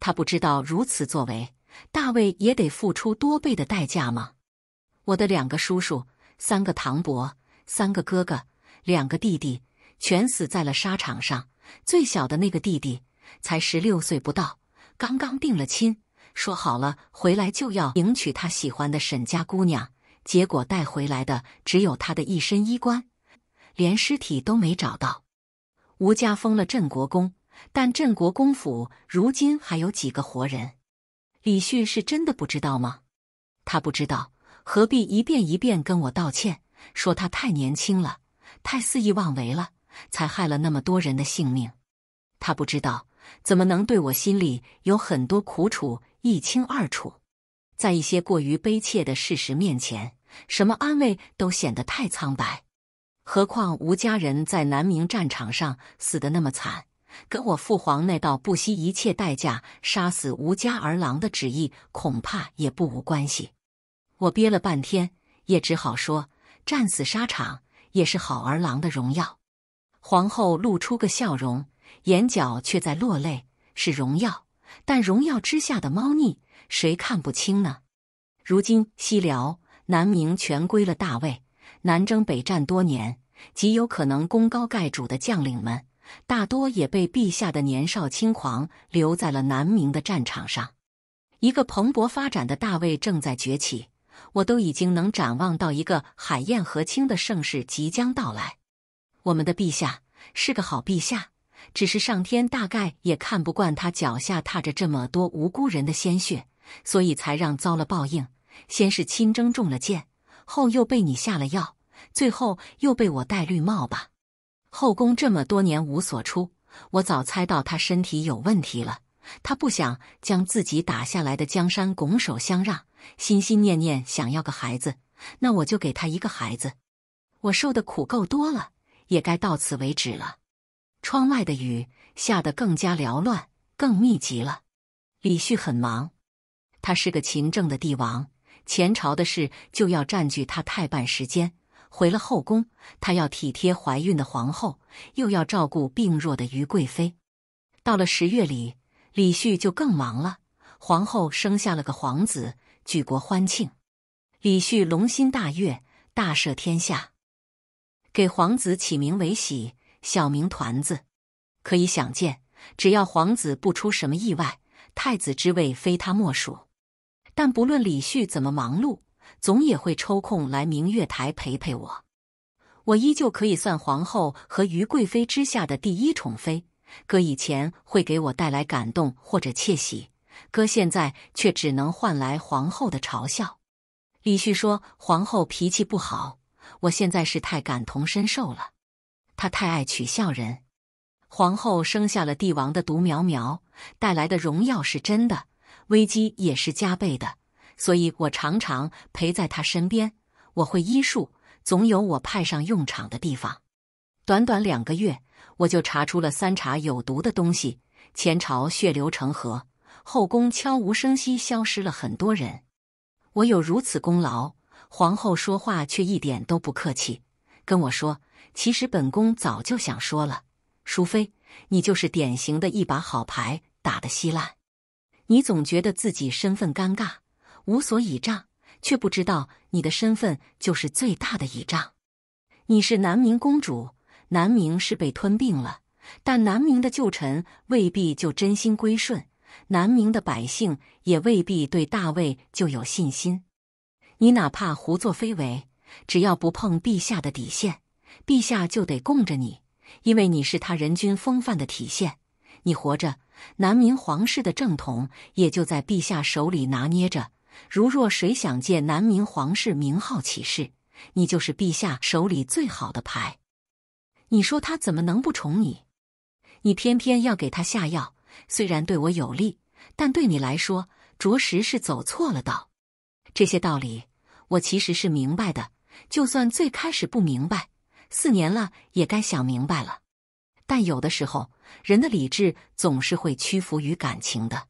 他不知道如此作为，大卫也得付出多倍的代价吗？我的两个叔叔，三个堂伯，三个哥哥，两个弟弟。全死在了沙场上，最小的那个弟弟才十六岁不到，刚刚定了亲，说好了回来就要迎娶他喜欢的沈家姑娘，结果带回来的只有他的一身衣冠，连尸体都没找到。吴家封了镇国公，但镇国公府如今还有几个活人？李旭是真的不知道吗？他不知道，何必一遍一遍跟我道歉，说他太年轻了，太肆意妄为了？才害了那么多人的性命，他不知道怎么能对我心里有很多苦楚一清二楚。在一些过于悲切的事实面前，什么安慰都显得太苍白。何况吴家人在南明战场上死得那么惨，跟我父皇那道不惜一切代价杀死吴家儿郎的旨意，恐怕也不无关系。我憋了半天，也只好说：战死沙场也是好儿郎的荣耀。皇后露出个笑容，眼角却在落泪。是荣耀，但荣耀之下的猫腻，谁看不清呢？如今西辽、南明全归了大魏，南征北战多年，极有可能功高盖主的将领们，大多也被陛下的年少轻狂留在了南明的战场上。一个蓬勃发展的大魏正在崛起，我都已经能展望到一个海晏河清的盛世即将到来。我们的陛下是个好陛下，只是上天大概也看不惯他脚下踏着这么多无辜人的鲜血，所以才让遭了报应。先是亲征中了箭，后又被你下了药，最后又被我戴绿帽吧。后宫这么多年无所出，我早猜到他身体有问题了。他不想将自己打下来的江山拱手相让，心心念念想要个孩子，那我就给他一个孩子。我受的苦够多了。也该到此为止了。窗外的雨下得更加缭乱，更密集了。李旭很忙，他是个勤政的帝王，前朝的事就要占据他太半时间。回了后宫，他要体贴怀孕的皇后，又要照顾病弱的于贵妃。到了十月里，李旭就更忙了。皇后生下了个皇子，举国欢庆，李旭龙心大悦，大赦天下。给皇子起名为喜，小名团子。可以想见，只要皇子不出什么意外，太子之位非他莫属。但不论李旭怎么忙碌，总也会抽空来明月台陪陪我。我依旧可以算皇后和于贵妃之下的第一宠妃。哥以前会给我带来感动或者窃喜，哥现在却只能换来皇后的嘲笑。李旭说：“皇后脾气不好。”我现在是太感同身受了，他太爱取笑人。皇后生下了帝王的独苗苗，带来的荣耀是真的，危机也是加倍的。所以我常常陪在他身边。我会医术，总有我派上用场的地方。短短两个月，我就查出了三茶有毒的东西。前朝血流成河，后宫悄无声息消失了很多人。我有如此功劳。皇后说话却一点都不客气，跟我说：“其实本宫早就想说了，淑妃，你就是典型的一把好牌打得稀烂。你总觉得自己身份尴尬，无所倚仗，却不知道你的身份就是最大的倚仗。你是南明公主，南明是被吞并了，但南明的旧臣未必就真心归顺，南明的百姓也未必对大魏就有信心。”你哪怕胡作非为，只要不碰陛下的底线，陛下就得供着你，因为你是他人君风范的体现。你活着，南明皇室的正统也就在陛下手里拿捏着。如若谁想借南明皇室名号起事，你就是陛下手里最好的牌。你说他怎么能不宠你？你偏偏要给他下药，虽然对我有利，但对你来说，着实是走错了道。这些道理。我其实是明白的，就算最开始不明白，四年了也该想明白了。但有的时候，人的理智总是会屈服于感情的。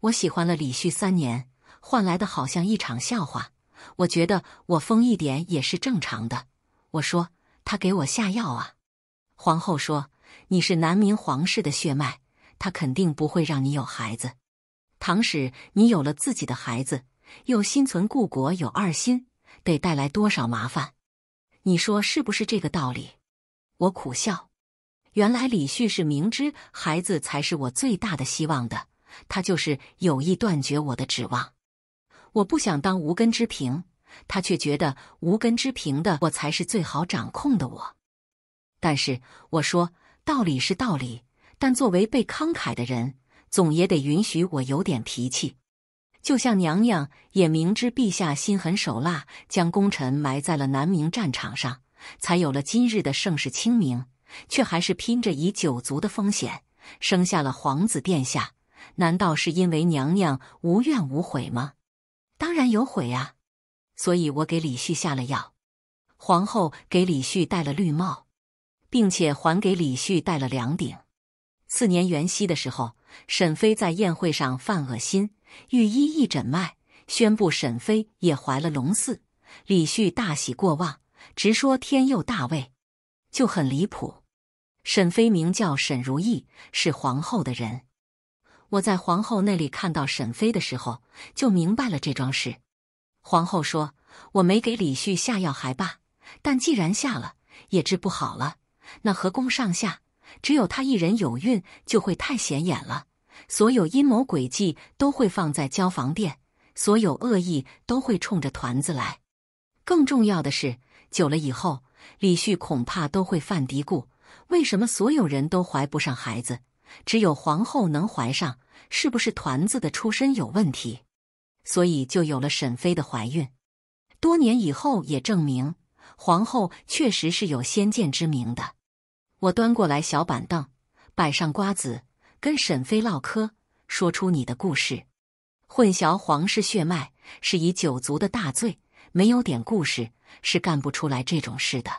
我喜欢了李旭三年，换来的好像一场笑话。我觉得我疯一点也是正常的。我说他给我下药啊！皇后说：“你是南明皇室的血脉，他肯定不会让你有孩子。倘使你有了自己的孩子。”又心存故国，有二心，得带来多少麻烦？你说是不是这个道理？我苦笑。原来李旭是明知孩子才是我最大的希望的，他就是有意断绝我的指望。我不想当无根之萍，他却觉得无根之萍的我才是最好掌控的我。但是我说道理是道理，但作为被慷慨的人，总也得允许我有点脾气。就像娘娘也明知陛下心狠手辣，将功臣埋在了南明战场上，才有了今日的盛世清明，却还是拼着以九族的风险生下了皇子殿下。难道是因为娘娘无怨无悔吗？当然有悔啊！所以我给李旭下了药，皇后给李旭戴了绿帽，并且还给李旭戴了两顶。次年元夕的时候，沈妃在宴会上犯恶心。御医一诊脉，宣布沈妃也怀了龙嗣。李旭大喜过望，直说天佑大位，就很离谱。沈妃名叫沈如意，是皇后的人。我在皇后那里看到沈妃的时候，就明白了这桩事。皇后说：“我没给李旭下药还罢，但既然下了，也治不好了。那和宫上下只有她一人有孕，就会太显眼了。”所有阴谋诡计都会放在交房殿，所有恶意都会冲着团子来。更重要的是，久了以后，李旭恐怕都会犯嘀咕：为什么所有人都怀不上孩子，只有皇后能怀上？是不是团子的出身有问题？所以就有了沈妃的怀孕。多年以后也证明，皇后确实是有先见之明的。我端过来小板凳，摆上瓜子。跟沈妃唠嗑，说出你的故事，混淆皇室血脉，是以九族的大罪。没有点故事，是干不出来这种事的。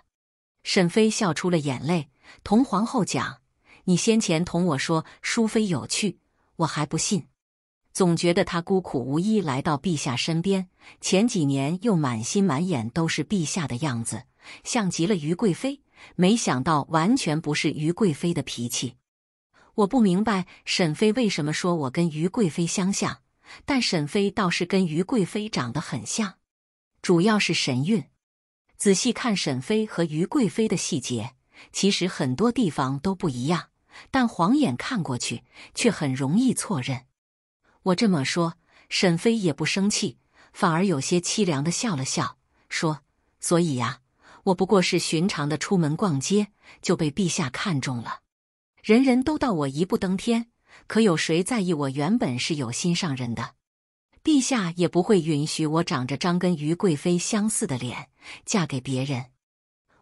沈妃笑出了眼泪，同皇后讲：“你先前同我说淑妃有趣，我还不信，总觉得她孤苦无依，来到陛下身边，前几年又满心满眼都是陛下的样子，像极了余贵妃。没想到完全不是余贵妃的脾气。”我不明白沈妃为什么说我跟余贵妃相像，但沈妃倒是跟余贵妃长得很像，主要是神韵。仔细看沈妃和余贵妃的细节，其实很多地方都不一样，但晃眼看过去却很容易错认。我这么说，沈妃也不生气，反而有些凄凉的笑了笑，说：“所以呀，我不过是寻常的出门逛街，就被陛下看中了。”人人都道我一步登天，可有谁在意我原本是有心上人的？陛下也不会允许我长着张跟于贵妃相似的脸嫁给别人。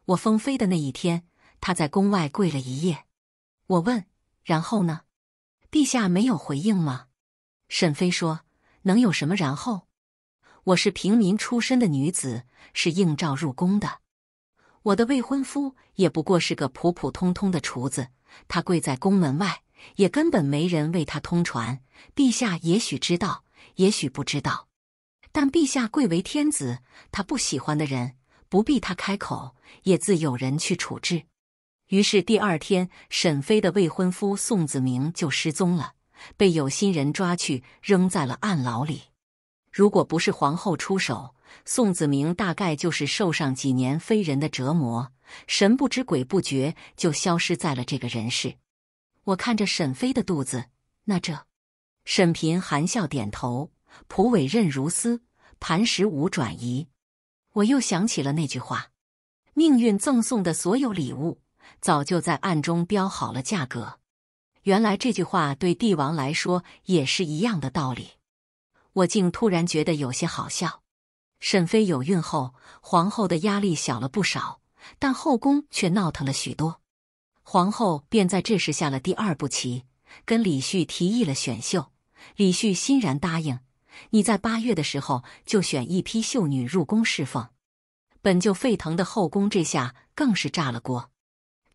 我封妃的那一天，她在宫外跪了一夜。我问，然后呢？陛下没有回应吗？沈妃说：“能有什么然后？我是平民出身的女子，是应召入宫的。我的未婚夫也不过是个普普通通的厨子。”他跪在宫门外，也根本没人为他通传。陛下也许知道，也许不知道。但陛下贵为天子，他不喜欢的人，不必他开口，也自有人去处置。于是第二天，沈妃的未婚夫宋子明就失踪了，被有心人抓去扔在了暗牢里。如果不是皇后出手，宋子明大概就是受上几年非人的折磨。神不知鬼不觉就消失在了这个人世。我看着沈飞的肚子，那这……沈嫔含笑点头，蒲苇韧如丝，磐石无转移。我又想起了那句话：“命运赠送的所有礼物，早就在暗中标好了价格。”原来这句话对帝王来说也是一样的道理。我竟突然觉得有些好笑。沈妃有孕后，皇后的压力小了不少。但后宫却闹腾了许多，皇后便在这时下了第二步棋，跟李旭提议了选秀。李旭欣然答应，你在八月的时候就选一批秀女入宫侍奉。本就沸腾的后宫，这下更是炸了锅。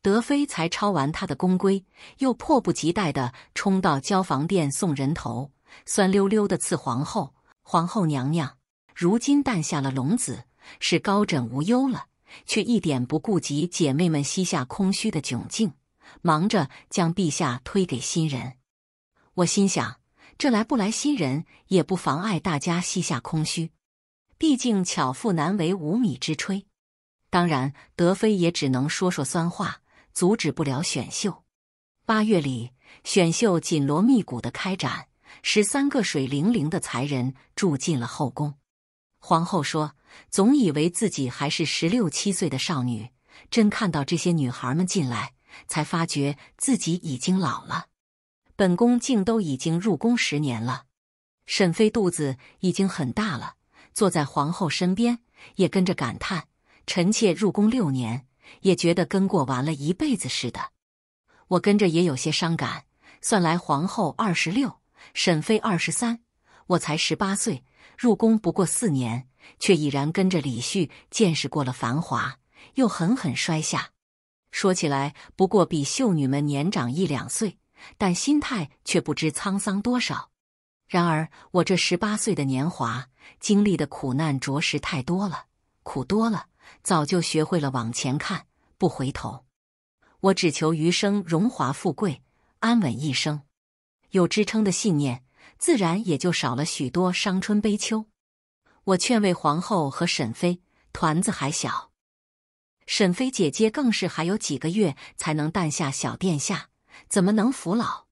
德妃才抄完她的宫规，又迫不及待地冲到交房殿送人头，酸溜溜地刺皇后：“皇后娘娘，如今诞下了龙子，是高枕无忧了。”却一点不顾及姐妹们膝下空虚的窘境，忙着将陛下推给新人。我心想，这来不来新人也不妨碍大家膝下空虚，毕竟巧妇难为无米之炊。当然，德妃也只能说说酸话，阻止不了选秀。八月里，选秀紧锣密鼓的开展，十三个水灵灵的才人住进了后宫。皇后说。总以为自己还是十六七岁的少女，真看到这些女孩们进来，才发觉自己已经老了。本宫竟都已经入宫十年了。沈妃肚子已经很大了，坐在皇后身边也跟着感叹：臣妾入宫六年，也觉得跟过完了一辈子似的。我跟着也有些伤感。算来皇后二十六，沈妃二十三，我才十八岁，入宫不过四年。却已然跟着李旭见识过了繁华，又狠狠摔下。说起来，不过比秀女们年长一两岁，但心态却不知沧桑多少。然而，我这十八岁的年华经历的苦难着实太多了，苦多了，早就学会了往前看，不回头。我只求余生荣华富贵，安稳一生。有支撑的信念，自然也就少了许多伤春悲秋。我劝慰皇后和沈妃，团子还小，沈妃姐姐更是还有几个月才能诞下小殿下，怎么能服老？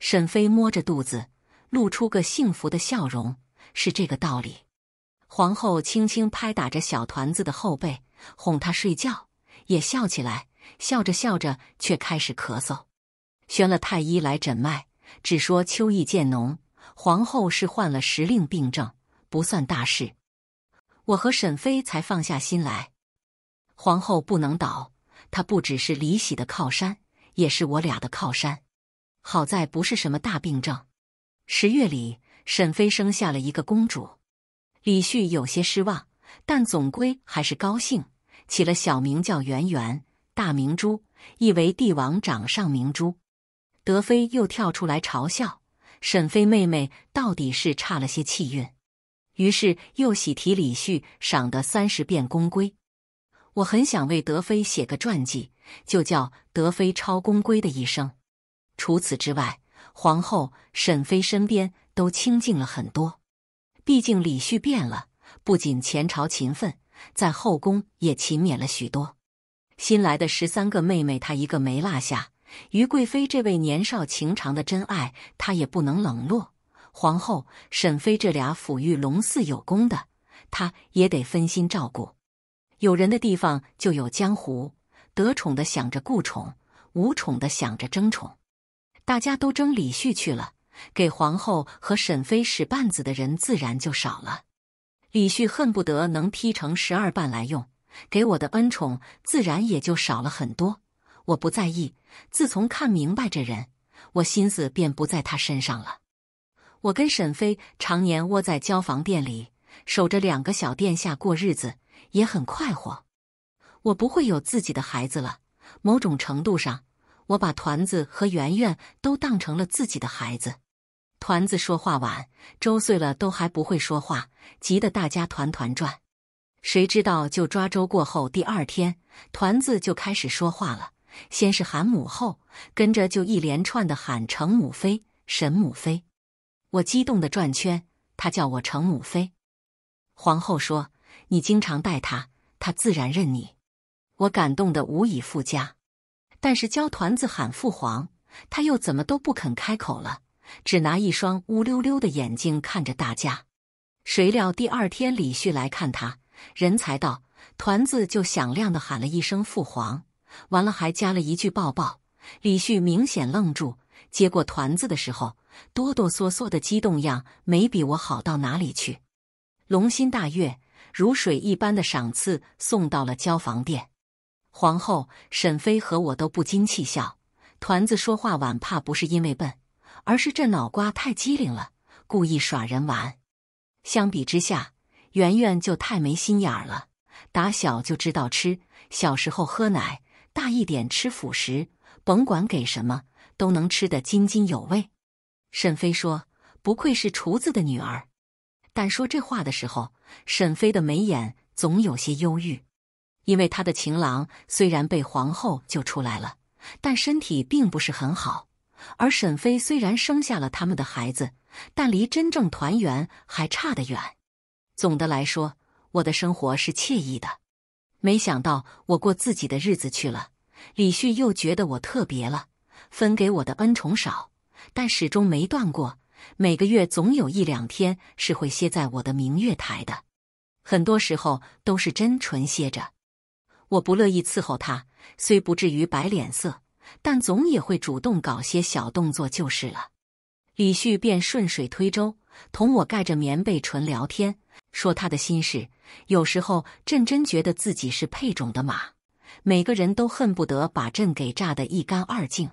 沈妃摸着肚子，露出个幸福的笑容，是这个道理。皇后轻轻拍打着小团子的后背，哄他睡觉，也笑起来，笑着笑着却开始咳嗽，宣了太医来诊脉，只说秋意渐浓，皇后是患了时令病症。不算大事，我和沈飞才放下心来。皇后不能倒，她不只是李喜的靠山，也是我俩的靠山。好在不是什么大病症。十月里，沈飞生下了一个公主。李旭有些失望，但总归还是高兴，起了小名叫圆圆，大明珠，意为帝王掌上明珠。德妃又跳出来嘲笑沈妃妹妹，到底是差了些气运。于是又喜提李旭赏的三十遍宫规，我很想为德妃写个传记，就叫德妃抄宫规的一生。除此之外，皇后、沈妃身边都清静了很多。毕竟李旭变了，不仅前朝勤奋，在后宫也勤勉了许多。新来的十三个妹妹，她一个没落下。余贵妃这位年少情长的真爱，她也不能冷落。皇后、沈妃这俩抚育龙嗣有功的，她也得分心照顾。有人的地方就有江湖，得宠的想着顾宠，无宠的想着争宠。大家都争李旭去了，给皇后和沈妃使绊子的人自然就少了。李旭恨不得能劈成十二瓣来用，给我的恩宠自然也就少了很多。我不在意，自从看明白这人，我心思便不在他身上了。我跟沈飞常年窝在交房店里，守着两个小殿下过日子，也很快活。我不会有自己的孩子了。某种程度上，我把团子和圆圆都当成了自己的孩子。团子说话晚，周岁了都还不会说话，急得大家团团转。谁知道就抓周过后第二天，团子就开始说话了，先是喊母后，跟着就一连串的喊程母妃、沈母妃。我激动的转圈，他叫我程母妃。皇后说：“你经常带他，他自然认你。”我感动的无以复加。但是教团子喊父皇，他又怎么都不肯开口了，只拿一双乌溜溜的眼睛看着大家。谁料第二天李旭来看他，人才到，团子就响亮的喊了一声“父皇”，完了还加了一句“抱抱”。李旭明显愣住，接过团子的时候。哆哆嗦嗦的激动样没比我好到哪里去，龙心大悦，如水一般的赏赐送到了交房殿。皇后、沈妃和我都不禁气笑。团子说话晚，怕不是因为笨，而是这脑瓜太机灵了，故意耍人玩。相比之下，圆圆就太没心眼了。打小就知道吃，小时候喝奶，大一点吃辅食，甭管给什么都能吃得津津有味。沈飞说：“不愧是厨子的女儿。”但说这话的时候，沈飞的眉眼总有些忧郁，因为他的情郎虽然被皇后救出来了，但身体并不是很好。而沈飞虽然生下了他们的孩子，但离真正团圆还差得远。总的来说，我的生活是惬意的。没想到我过自己的日子去了，李旭又觉得我特别了，分给我的恩宠少。但始终没断过，每个月总有一两天是会歇在我的明月台的。很多时候都是真纯歇着，我不乐意伺候他，虽不至于摆脸色，但总也会主动搞些小动作就是了。李旭便顺水推舟，同我盖着棉被纯聊天，说他的心事。有时候朕真觉得自己是配种的马，每个人都恨不得把朕给炸得一干二净。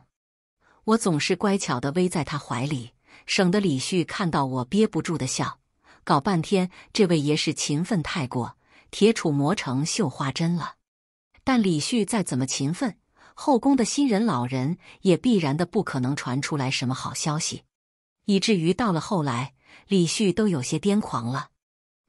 我总是乖巧的偎在他怀里，省得李旭看到我憋不住的笑。搞半天，这位爷是勤奋太过，铁杵磨成绣花针了。但李旭再怎么勤奋，后宫的新人老人也必然的不可能传出来什么好消息，以至于到了后来，李旭都有些癫狂了。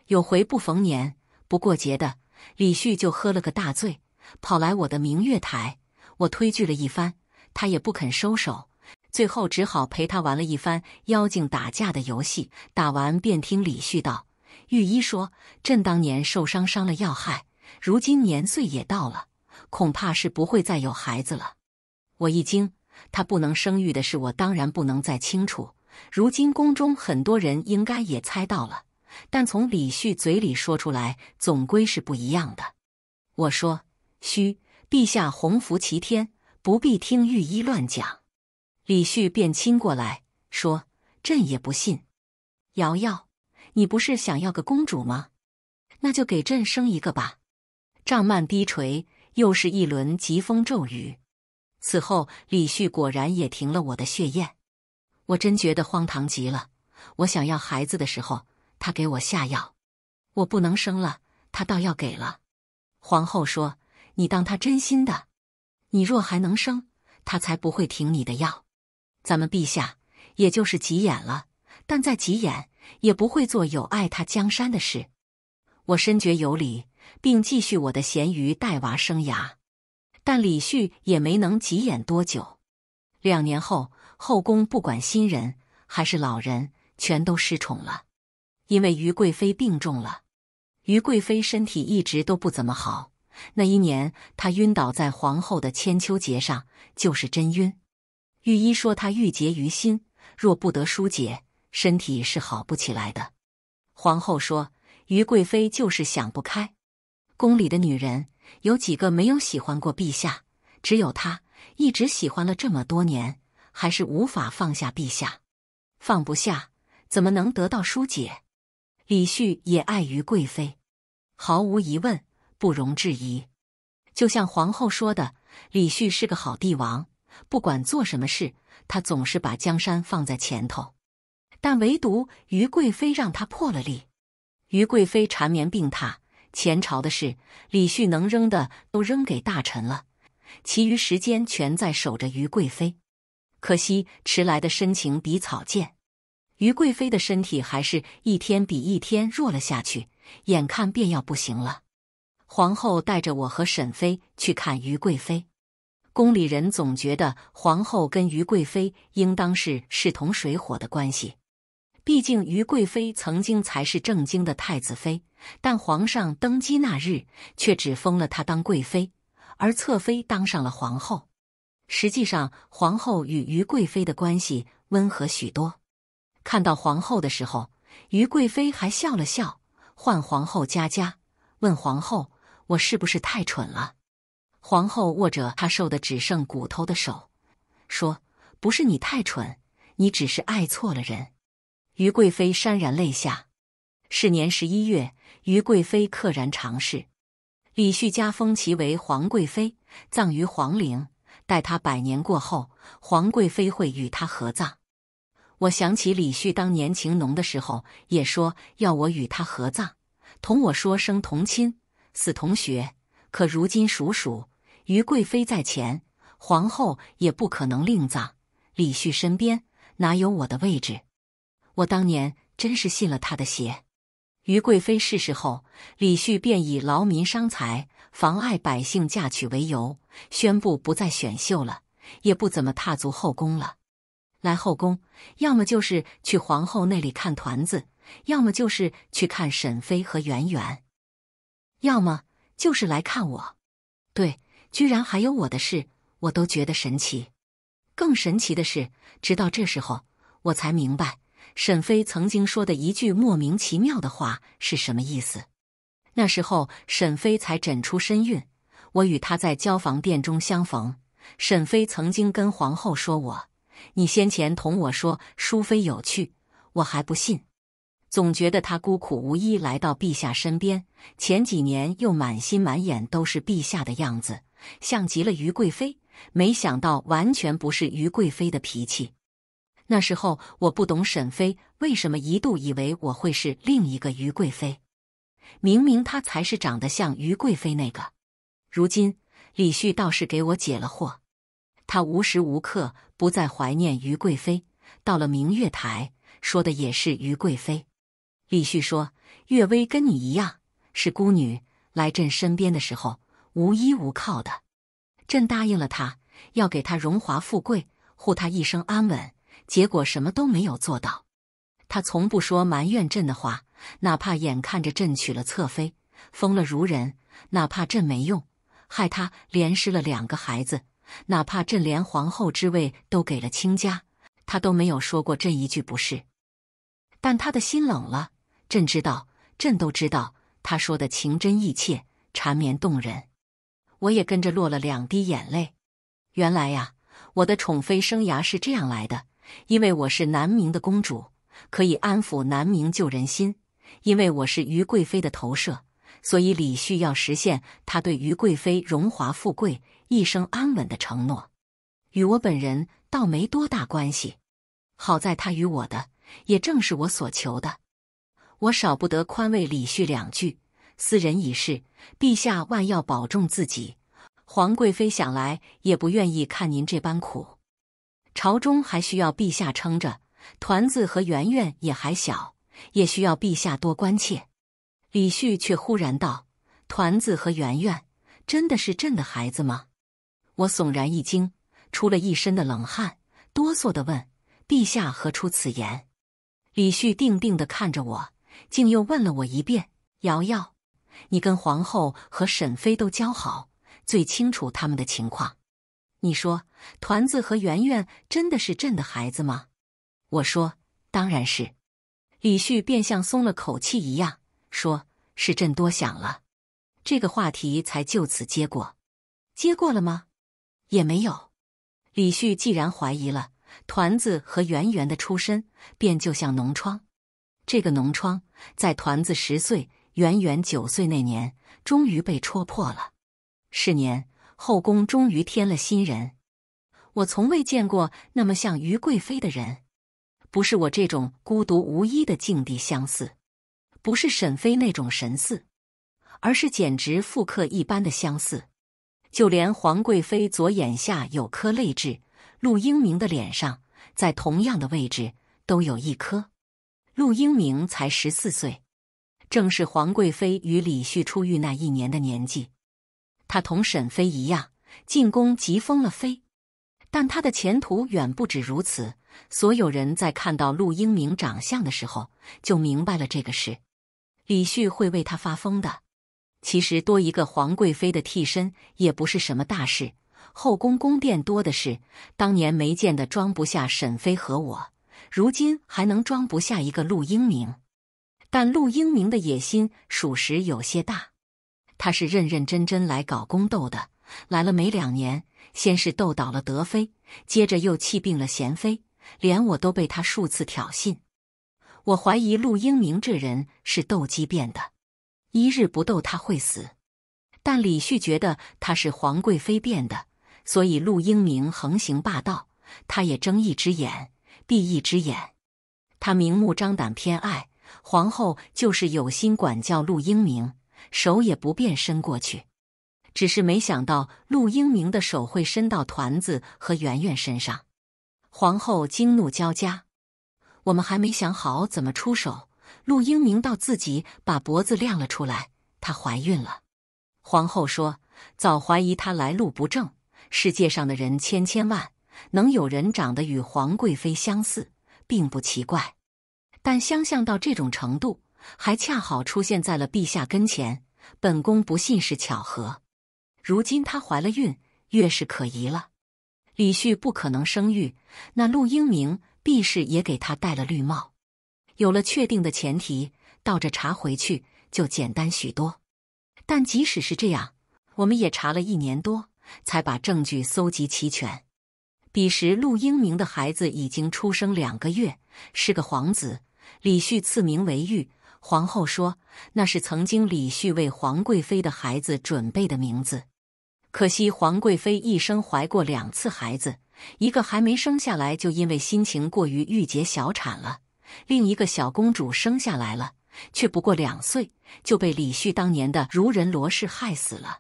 有回不逢年不过节的，李旭就喝了个大醉，跑来我的明月台，我推拒了一番。他也不肯收手，最后只好陪他玩了一番妖精打架的游戏。打完便听李旭道：“御医说，朕当年受伤伤了要害，如今年岁也到了，恐怕是不会再有孩子了。”我一惊，他不能生育的事，我当然不能再清楚。如今宫中很多人应该也猜到了，但从李旭嘴里说出来，总归是不一样的。我说：“嘘，陛下洪福齐天。”不必听御医乱讲，李旭便亲过来说：“朕也不信。”瑶瑶，你不是想要个公主吗？那就给朕生一个吧。帐幔低垂，又是一轮疾风骤雨。此后，李旭果然也停了我的血宴。我真觉得荒唐极了。我想要孩子的时候，他给我下药，我不能生了，他倒要给了。皇后说：“你当他真心的？”你若还能生，他才不会停你的药。咱们陛下也就是急眼了，但再急眼也不会做有碍他江山的事。我深觉有理，并继续我的咸鱼带娃生涯。但李旭也没能急眼多久，两年后后宫不管新人还是老人，全都失宠了，因为余贵妃病重了。余贵妃身体一直都不怎么好。那一年，她晕倒在皇后的千秋节上，就是真晕。御医说她郁结于心，若不得疏解，身体是好不起来的。皇后说，于贵妃就是想不开。宫里的女人有几个没有喜欢过陛下？只有她一直喜欢了这么多年，还是无法放下陛下。放不下，怎么能得到疏解？李旭也爱于贵妃，毫无疑问。不容置疑，就像皇后说的，李旭是个好帝王。不管做什么事，他总是把江山放在前头。但唯独于贵妃让他破了例。于贵妃缠绵病榻，前朝的事，李旭能扔的都扔给大臣了，其余时间全在守着于贵妃。可惜迟来的深情比草贱，于贵妃的身体还是一天比一天弱了下去，眼看便要不行了。皇后带着我和沈妃去看于贵妃，宫里人总觉得皇后跟于贵妃应当是势同水火的关系。毕竟于贵妃曾经才是正经的太子妃，但皇上登基那日却只封了她当贵妃，而侧妃当上了皇后。实际上，皇后与于贵妃的关系温和许多。看到皇后的时候，于贵妃还笑了笑，唤皇后佳佳，问皇后。我是不是太蠢了？皇后握着她瘦的只剩骨头的手，说：“不是你太蠢，你只是爱错了人。”于贵妃潸然泪下。是年十一月，于贵妃溘然长逝。李旭加封其为皇贵妃，葬于皇陵。待她百年过后，皇贵妃会与她合葬。我想起李旭当年情浓的时候，也说要我与他合葬，同我说声同亲。死同学，可如今数数，于贵妃在前，皇后也不可能另葬。李旭身边哪有我的位置？我当年真是信了他的邪。于贵妃逝世后，李旭便以劳民伤财、妨碍百姓嫁娶为由，宣布不再选秀了，也不怎么踏足后宫了。来后宫，要么就是去皇后那里看团子，要么就是去看沈妃和圆圆。要么就是来看我，对，居然还有我的事，我都觉得神奇。更神奇的是，直到这时候，我才明白沈飞曾经说的一句莫名其妙的话是什么意思。那时候沈飞才诊出身孕，我与他在交房殿中相逢。沈飞曾经跟皇后说我：“你先前同我说淑妃有趣，我还不信。”总觉得他孤苦无依，来到陛下身边，前几年又满心满眼都是陛下的样子，像极了于贵妃。没想到完全不是于贵妃的脾气。那时候我不懂，沈妃为什么一度以为我会是另一个于贵妃，明明她才是长得像于贵妃那个。如今李旭倒是给我解了惑，他无时无刻不在怀念于贵妃，到了明月台说的也是于贵妃。李旭说：“岳薇跟你一样是孤女，来朕身边的时候无依无靠的。朕答应了她，要给她荣华富贵，护她一生安稳。结果什么都没有做到。他从不说埋怨朕的话，哪怕眼看着朕娶了侧妃，封了如人，哪怕朕没用，害他连失了两个孩子，哪怕朕连皇后之位都给了卿家，他都没有说过朕一句不是。但他的心冷了。”朕知道，朕都知道。他说的情真意切，缠绵动人。我也跟着落了两滴眼泪。原来呀，我的宠妃生涯是这样来的。因为我是南明的公主，可以安抚南明旧人心；因为我是余贵妃的投射，所以李旭要实现他对于贵妃荣华富贵、一生安稳的承诺，与我本人倒没多大关系。好在他与我的，也正是我所求的。我少不得宽慰李旭两句，斯人已逝，陛下万要保重自己。皇贵妃想来也不愿意看您这般苦，朝中还需要陛下撑着，团子和圆圆也还小，也需要陛下多关切。李旭却忽然道：“团子和圆圆真的是朕的孩子吗？”我悚然一惊，出了一身的冷汗，哆嗦的问：“陛下何出此言？”李旭定定地看着我。竟又问了我一遍：“瑶瑶，你跟皇后和沈妃都交好，最清楚他们的情况。你说，团子和圆圆真的是朕的孩子吗？”我说：“当然是。”李旭便像松了口气一样，说：“是朕多想了。”这个话题才就此接过，接过了吗？也没有。李旭既然怀疑了团子和圆圆的出身，便就像脓疮。这个脓疮在团子十岁、圆圆九岁那年，终于被戳破了。是年后宫终于添了新人，我从未见过那么像于贵妃的人，不是我这种孤独无依的境地相似，不是沈妃那种神似，而是简直复刻一般的相似。就连皇贵妃左眼下有颗泪痣，陆英明的脸上在同样的位置都有一颗。陆英明才十四岁，正是皇贵妃与李旭出狱那一年的年纪。他同沈妃一样进宫即封了妃，但他的前途远不止如此。所有人在看到陆英明长相的时候，就明白了这个事：李旭会为他发疯的。其实多一个皇贵妃的替身也不是什么大事，后宫宫殿多的是，当年没见的装不下沈妃和我。如今还能装不下一个陆英明，但陆英明的野心属实有些大。他是认认真真来搞宫斗的，来了没两年，先是斗倒了德妃，接着又气病了贤妃，连我都被他数次挑衅。我怀疑陆英明这人是斗鸡变的，一日不斗他会死。但李旭觉得他是皇贵妃变的，所以陆英明横行霸道，他也睁一只眼。闭一只眼，她明目张胆偏爱皇后，就是有心管教陆英明，手也不便伸过去。只是没想到陆英明的手会伸到团子和圆圆身上，皇后惊怒交加。我们还没想好怎么出手，陆英明倒自己把脖子亮了出来。她怀孕了，皇后说早怀疑她来路不正。世界上的人千千万。能有人长得与皇贵妃相似，并不奇怪，但相像到这种程度，还恰好出现在了陛下跟前，本宫不信是巧合。如今她怀了孕，越是可疑了。李旭不可能生育，那陆英明必是也给他戴了绿帽。有了确定的前提，倒着查回去就简单许多。但即使是这样，我们也查了一年多，才把证据搜集齐全。彼时，陆英明的孩子已经出生两个月，是个皇子。李旭赐名为玉。皇后说：“那是曾经李旭为皇贵妃的孩子准备的名字。”可惜，皇贵妃一生怀过两次孩子，一个还没生下来就因为心情过于郁结小产了，另一个小公主生下来了，却不过两岁就被李旭当年的如人罗氏害死了。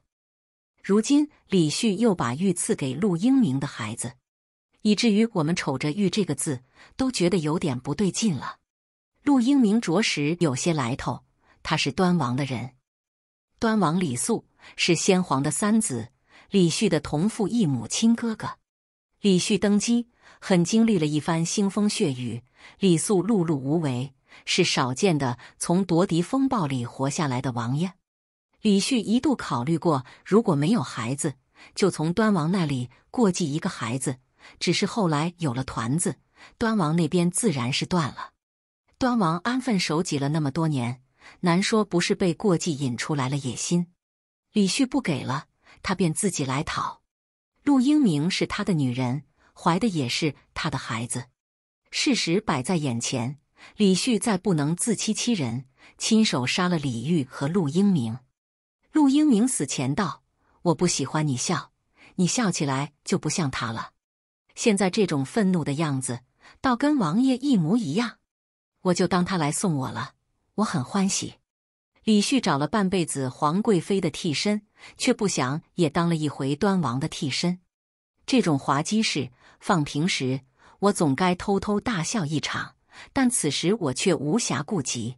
如今，李旭又把玉赐给陆英明的孩子。以至于我们瞅着“玉”这个字都觉得有点不对劲了。陆英明着实有些来头，他是端王的人。端王李素是先皇的三子，李旭的同父异母亲哥哥。李旭登基，很经历了一番腥风血雨。李素碌碌无为，是少见的从夺嫡风暴里活下来的王爷。李旭一度考虑过，如果没有孩子，就从端王那里过继一个孩子。只是后来有了团子，端王那边自然是断了。端王安分守己了那么多年，难说不是被过继引出来了野心。李旭不给了，他便自己来讨。陆英明是他的女人，怀的也是他的孩子。事实摆在眼前，李旭再不能自欺欺人，亲手杀了李玉和陆英明。陆英明死前道：“我不喜欢你笑，你笑起来就不像他了。”现在这种愤怒的样子，倒跟王爷一模一样。我就当他来送我了，我很欢喜。李旭找了半辈子皇贵妃的替身，却不想也当了一回端王的替身。这种滑稽事，放平时我总该偷偷大笑一场，但此时我却无暇顾及。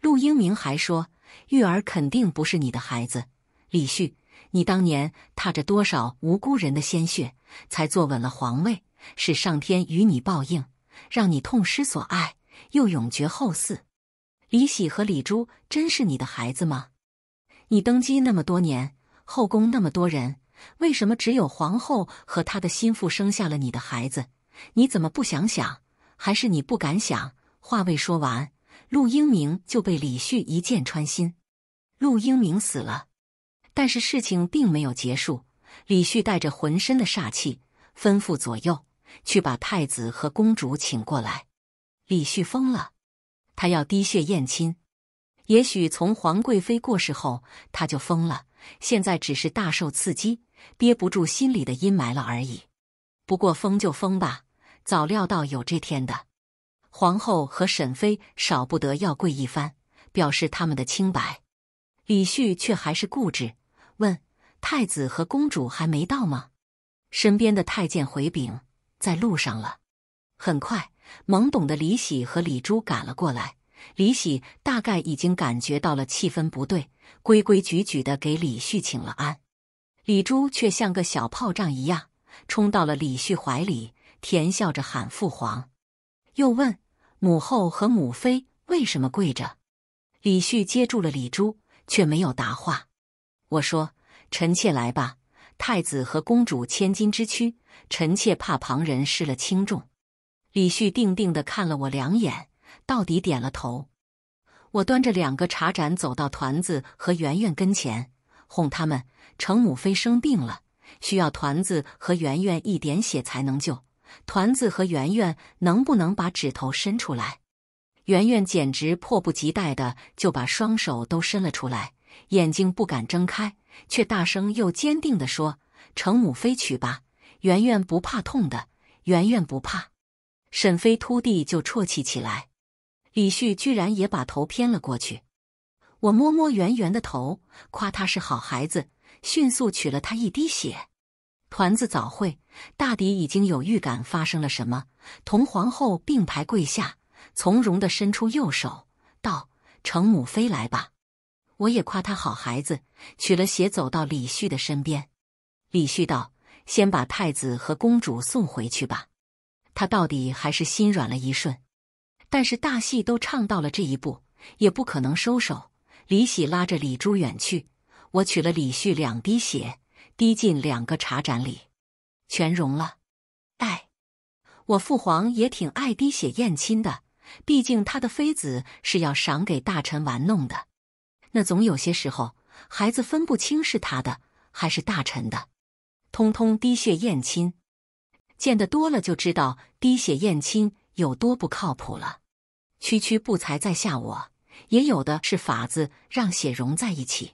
陆英明还说：“玉儿肯定不是你的孩子。”李旭。你当年踏着多少无辜人的鲜血，才坐稳了皇位？是上天与你报应，让你痛失所爱，又永绝后嗣。李喜和李珠真是你的孩子吗？你登基那么多年，后宫那么多人，为什么只有皇后和她的心腹生下了你的孩子？你怎么不想想？还是你不敢想？话未说完，陆英明就被李旭一箭穿心。陆英明死了。但是事情并没有结束。李旭带着浑身的煞气，吩咐左右去把太子和公主请过来。李旭疯了，他要滴血验亲。也许从皇贵妃过世后，他就疯了，现在只是大受刺激，憋不住心里的阴霾了而已。不过疯就疯吧，早料到有这天的。皇后和沈妃少不得要跪一番，表示他们的清白。李旭却还是固执。问太子和公主还没到吗？身边的太监回禀，在路上了。很快，懵懂的李喜和李珠赶了过来。李喜大概已经感觉到了气氛不对，规规矩矩的给李旭请了安。李珠却像个小炮仗一样，冲到了李旭怀里，甜笑着喊：“父皇！”又问：“母后和母妃为什么跪着？”李旭接住了李珠，却没有答话。我说：“臣妾来吧，太子和公主千金之躯，臣妾怕旁人失了轻重。”李旭定定的看了我两眼，到底点了头。我端着两个茶盏走到团子和圆圆跟前，哄他们：“程母妃生病了，需要团子和圆圆一点血才能救。团子和圆圆能不能把指头伸出来？”圆圆简直迫不及待的就把双手都伸了出来。眼睛不敢睁开，却大声又坚定地说：“程母，妃娶吧，圆圆不怕痛的，圆圆不怕。”沈妃突地就啜泣起来，李旭居然也把头偏了过去。我摸摸圆圆的头，夸她是好孩子，迅速取了她一滴血。团子早会大抵已经有预感发生了什么，同皇后并排跪下，从容地伸出右手，道：“程母，妃来吧。”我也夸他好孩子，取了血走到李旭的身边。李旭道：“先把太子和公主送回去吧。”他到底还是心软了一瞬，但是大戏都唱到了这一步，也不可能收手。李喜拉着李珠远去。我取了李旭两滴血，滴进两个茶盏里，全融了。哎，我父皇也挺爱滴血验亲的，毕竟他的妃子是要赏给大臣玩弄的。那总有些时候，孩子分不清是他的还是大臣的，通通滴血验亲。见得多了，就知道滴血验亲有多不靠谱了。区区不才，在下我也有的是法子让血融在一起。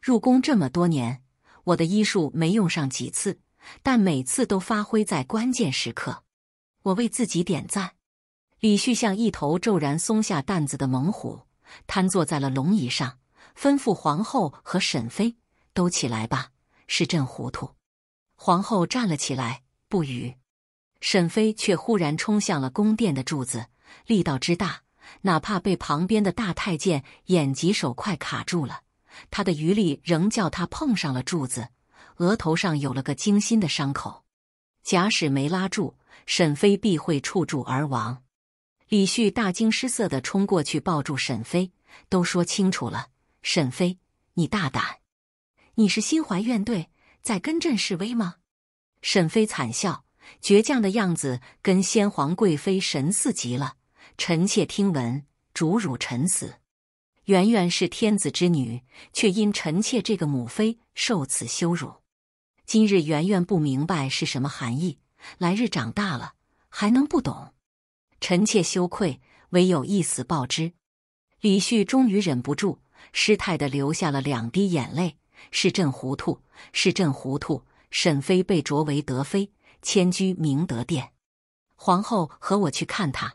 入宫这么多年，我的医术没用上几次，但每次都发挥在关键时刻。我为自己点赞。李旭像一头骤然松下担子的猛虎。瘫坐在了龙椅上，吩咐皇后和沈妃都起来吧。是朕糊涂。皇后站了起来，不语。沈妃却忽然冲向了宫殿的柱子，力道之大，哪怕被旁边的大太监眼疾手快卡住了，他的余力仍叫他碰上了柱子，额头上有了个惊心的伤口。假使没拉住，沈妃必会触柱而亡。李旭大惊失色的冲过去抱住沈飞，都说清楚了。沈飞，你大胆，你是心怀怨怼，在跟朕示威吗？沈飞惨笑，倔强的样子跟先皇贵妃神似极了。臣妾听闻，主辱臣死。圆圆是天子之女，却因臣妾这个母妃受此羞辱。今日圆圆不明白是什么含义，来日长大了还能不懂？臣妾羞愧，唯有一死报之。李旭终于忍不住，失态的流下了两滴眼泪。是朕糊涂，是朕糊涂。沈妃被擢为德妃，迁居明德殿。皇后和我去看她。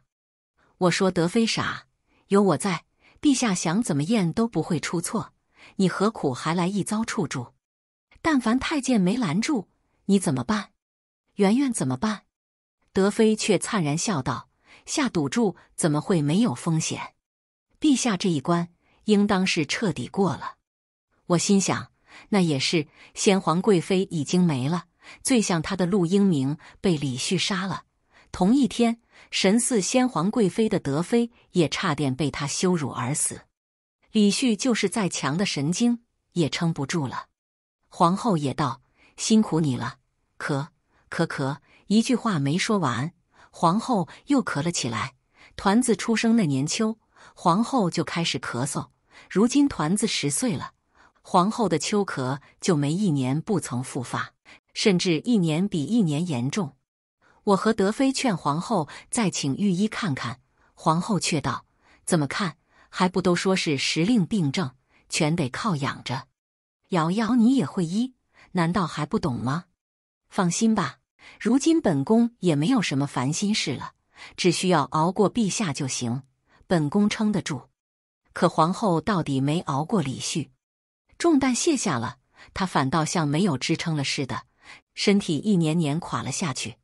我说：“德妃傻，有我在，陛下想怎么验都不会出错。你何苦还来一遭处住？但凡太监没拦住，你怎么办？圆圆怎么办？”德妃却灿然笑道。下赌注怎么会没有风险？陛下这一关应当是彻底过了。我心想，那也是先皇贵妃已经没了，最像他的陆英明被李旭杀了。同一天，神似先皇贵妃的德妃也差点被他羞辱而死。李旭就是再强的神经也撑不住了。皇后也道：“辛苦你了，可可可，一句话没说完。”皇后又咳了起来。团子出生那年秋，皇后就开始咳嗽。如今团子十岁了，皇后的秋咳就没一年不曾复发，甚至一年比一年严重。我和德妃劝皇后再请御医看看，皇后却道：“怎么看还不都说是时令病症，全得靠养着？瑶瑶，你也会医，难道还不懂吗？放心吧。”如今本宫也没有什么烦心事了，只需要熬过陛下就行。本宫撑得住。可皇后到底没熬过李旭，重担卸下了，她反倒像没有支撑了似的，身体一年年垮了下去。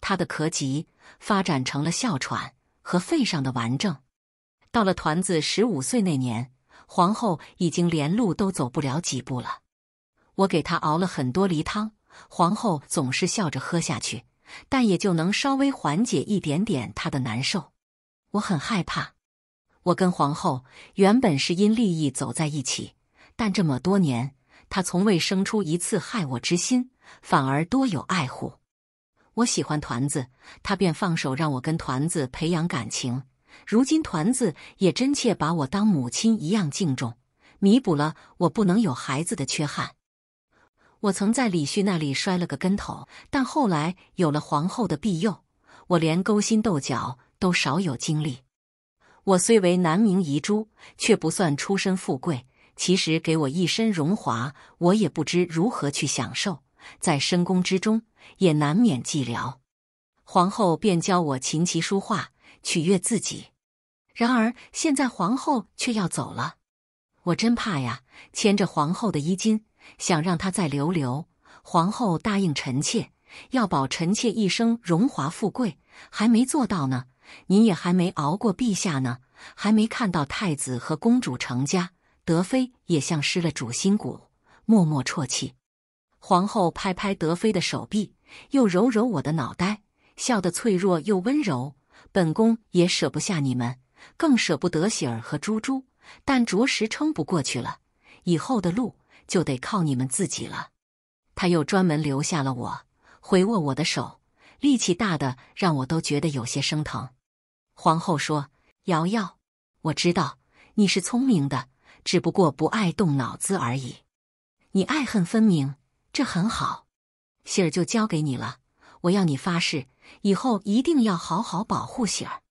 她的咳疾发展成了哮喘和肺上的顽症。到了团子十五岁那年，皇后已经连路都走不了几步了。我给她熬了很多梨汤。皇后总是笑着喝下去，但也就能稍微缓解一点点她的难受。我很害怕。我跟皇后原本是因利益走在一起，但这么多年，她从未生出一次害我之心，反而多有爱护。我喜欢团子，她便放手让我跟团子培养感情。如今团子也真切把我当母亲一样敬重，弥补了我不能有孩子的缺憾。我曾在李旭那里摔了个跟头，但后来有了皇后的庇佑，我连勾心斗角都少有经历。我虽为南明遗珠，却不算出身富贵。其实给我一身荣华，我也不知如何去享受。在深宫之中，也难免寂寥。皇后便教我琴棋书画，取悦自己。然而现在皇后却要走了，我真怕呀！牵着皇后的衣襟。想让他再留留，皇后答应臣妾要保臣妾一生荣华富贵，还没做到呢。您也还没熬过陛下呢，还没看到太子和公主成家。德妃也像失了主心骨，默默啜泣。皇后拍拍德妃的手臂，又揉揉我的脑袋，笑得脆弱又温柔。本宫也舍不下你们，更舍不得喜儿和珠珠，但着实撑不过去了。以后的路。就得靠你们自己了。他又专门留下了我，回握我的手，力气大的让我都觉得有些生疼。皇后说：“瑶瑶，我知道你是聪明的，只不过不爱动脑子而已。你爱恨分明，这很好。喜儿就交给你了。我要你发誓，以后一定要好好保护喜儿。”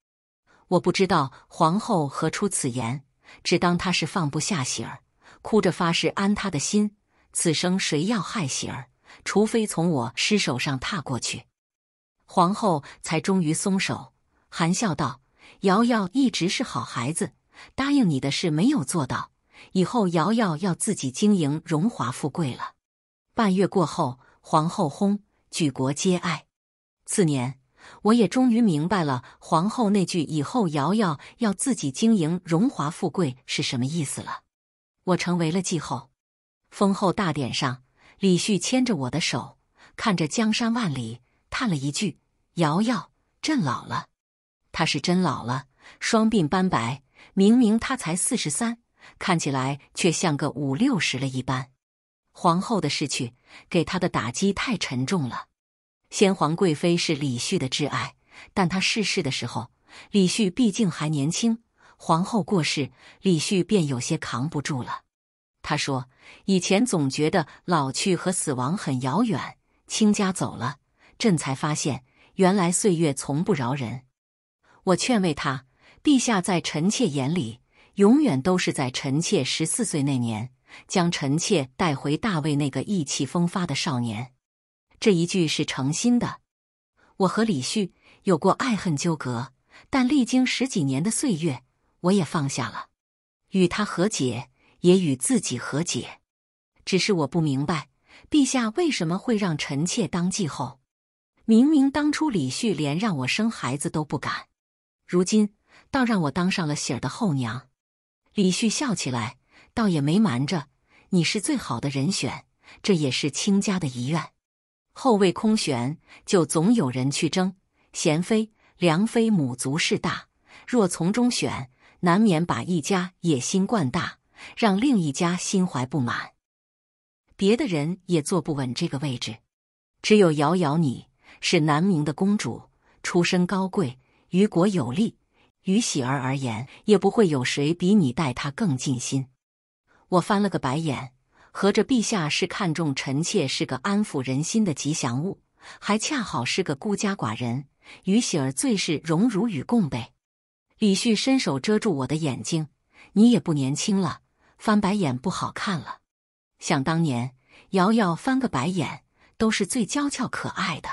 我不知道皇后何出此言，只当她是放不下喜儿。哭着发誓安他的心，此生谁要害喜儿？除非从我尸首上踏过去。皇后才终于松手，含笑道：“瑶瑶一直是好孩子，答应你的事没有做到，以后瑶瑶要自己经营荣华富贵了。”半月过后，皇后薨，举国皆哀。次年，我也终于明白了皇后那句“以后瑶瑶要自己经营荣华富贵”是什么意思了。我成为了继后，封后大典上，李旭牵着我的手，看着江山万里，叹了一句：“瑶瑶，朕老了。”他是真老了，双鬓斑白。明明他才四十三，看起来却像个五六十了一般。皇后的逝去给他的打击太沉重了。先皇贵妃是李旭的挚爱，但她逝世的时候，李旭毕竟还年轻。皇后过世，李旭便有些扛不住了。他说：“以前总觉得老去和死亡很遥远，卿家走了，朕才发现原来岁月从不饶人。”我劝慰他：“陛下在臣妾眼里，永远都是在臣妾十四岁那年将臣妾带回大魏那个意气风发的少年。”这一句是诚心的。我和李旭有过爱恨纠葛，但历经十几年的岁月。我也放下了，与他和解，也与自己和解。只是我不明白，陛下为什么会让臣妾当继后？明明当初李旭连让我生孩子都不敢，如今倒让我当上了喜儿的后娘。李旭笑起来，倒也没瞒着，你是最好的人选，这也是卿家的遗愿。后位空悬，就总有人去争。贤妃、良妃母族势大，若从中选。难免把一家野心惯大，让另一家心怀不满。别的人也坐不稳这个位置，只有瑶瑶你是南明的公主，出身高贵，于国有利。于喜儿而言，也不会有谁比你待她更尽心。我翻了个白眼，合着陛下是看重臣妾是个安抚人心的吉祥物，还恰好是个孤家寡人，于喜儿最是荣辱与共呗。李旭伸手遮住我的眼睛，你也不年轻了，翻白眼不好看了。想当年，瑶瑶翻个白眼都是最娇俏可爱的。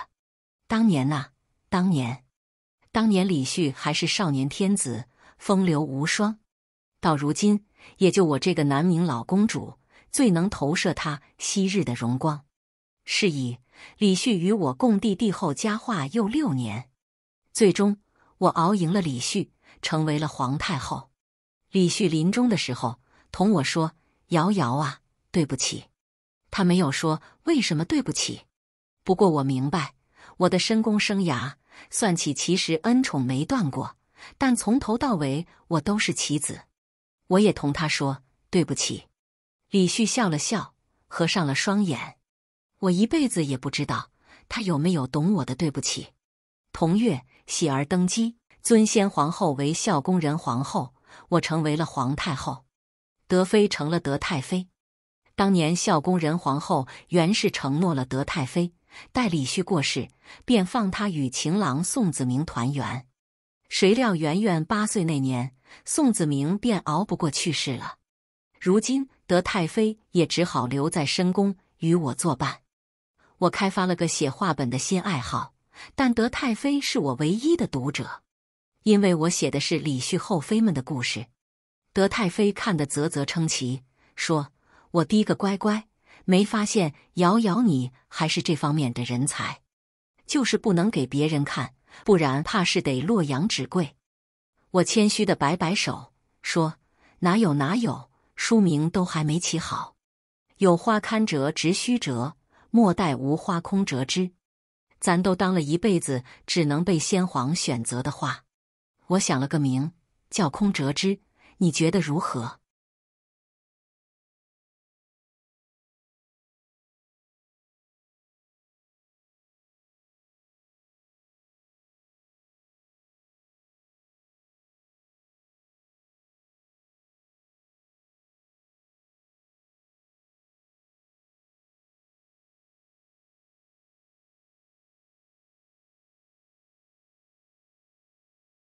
当年呐，当年，当年李旭还是少年天子，风流无双。到如今，也就我这个南明老公主最能投射他昔日的荣光。是以，李旭与我共帝帝后佳话又六年，最终我熬赢了李旭。成为了皇太后，李旭临终的时候同我说：“瑶瑶啊，对不起。”他没有说为什么对不起。不过我明白，我的深宫生涯算起，其实恩宠没断过，但从头到尾我都是棋子。我也同他说对不起。李旭笑了笑，合上了双眼。我一辈子也不知道他有没有懂我的对不起。同月，喜儿登基。尊先皇后为孝恭仁皇后，我成为了皇太后，德妃成了德太妃。当年孝恭仁皇后原是承诺了德太妃，待李旭过世，便放她与情郎宋子明团圆。谁料圆圆八岁那年，宋子明便熬不过去世了。如今德太妃也只好留在深宫与我作伴。我开发了个写话本的新爱好，但德太妃是我唯一的读者。因为我写的是李旭后妃们的故事，德太妃看得啧啧称奇，说：“我滴个乖乖，没发现瑶瑶你还是这方面的人才，就是不能给别人看，不然怕是得洛阳纸贵。”我谦虚的摆摆手，说：“哪有哪有，书名都还没起好。有花堪折直须折，莫待无花空折枝。咱都当了一辈子只能被先皇选择的花。”我想了个名，叫空折枝，你觉得如何？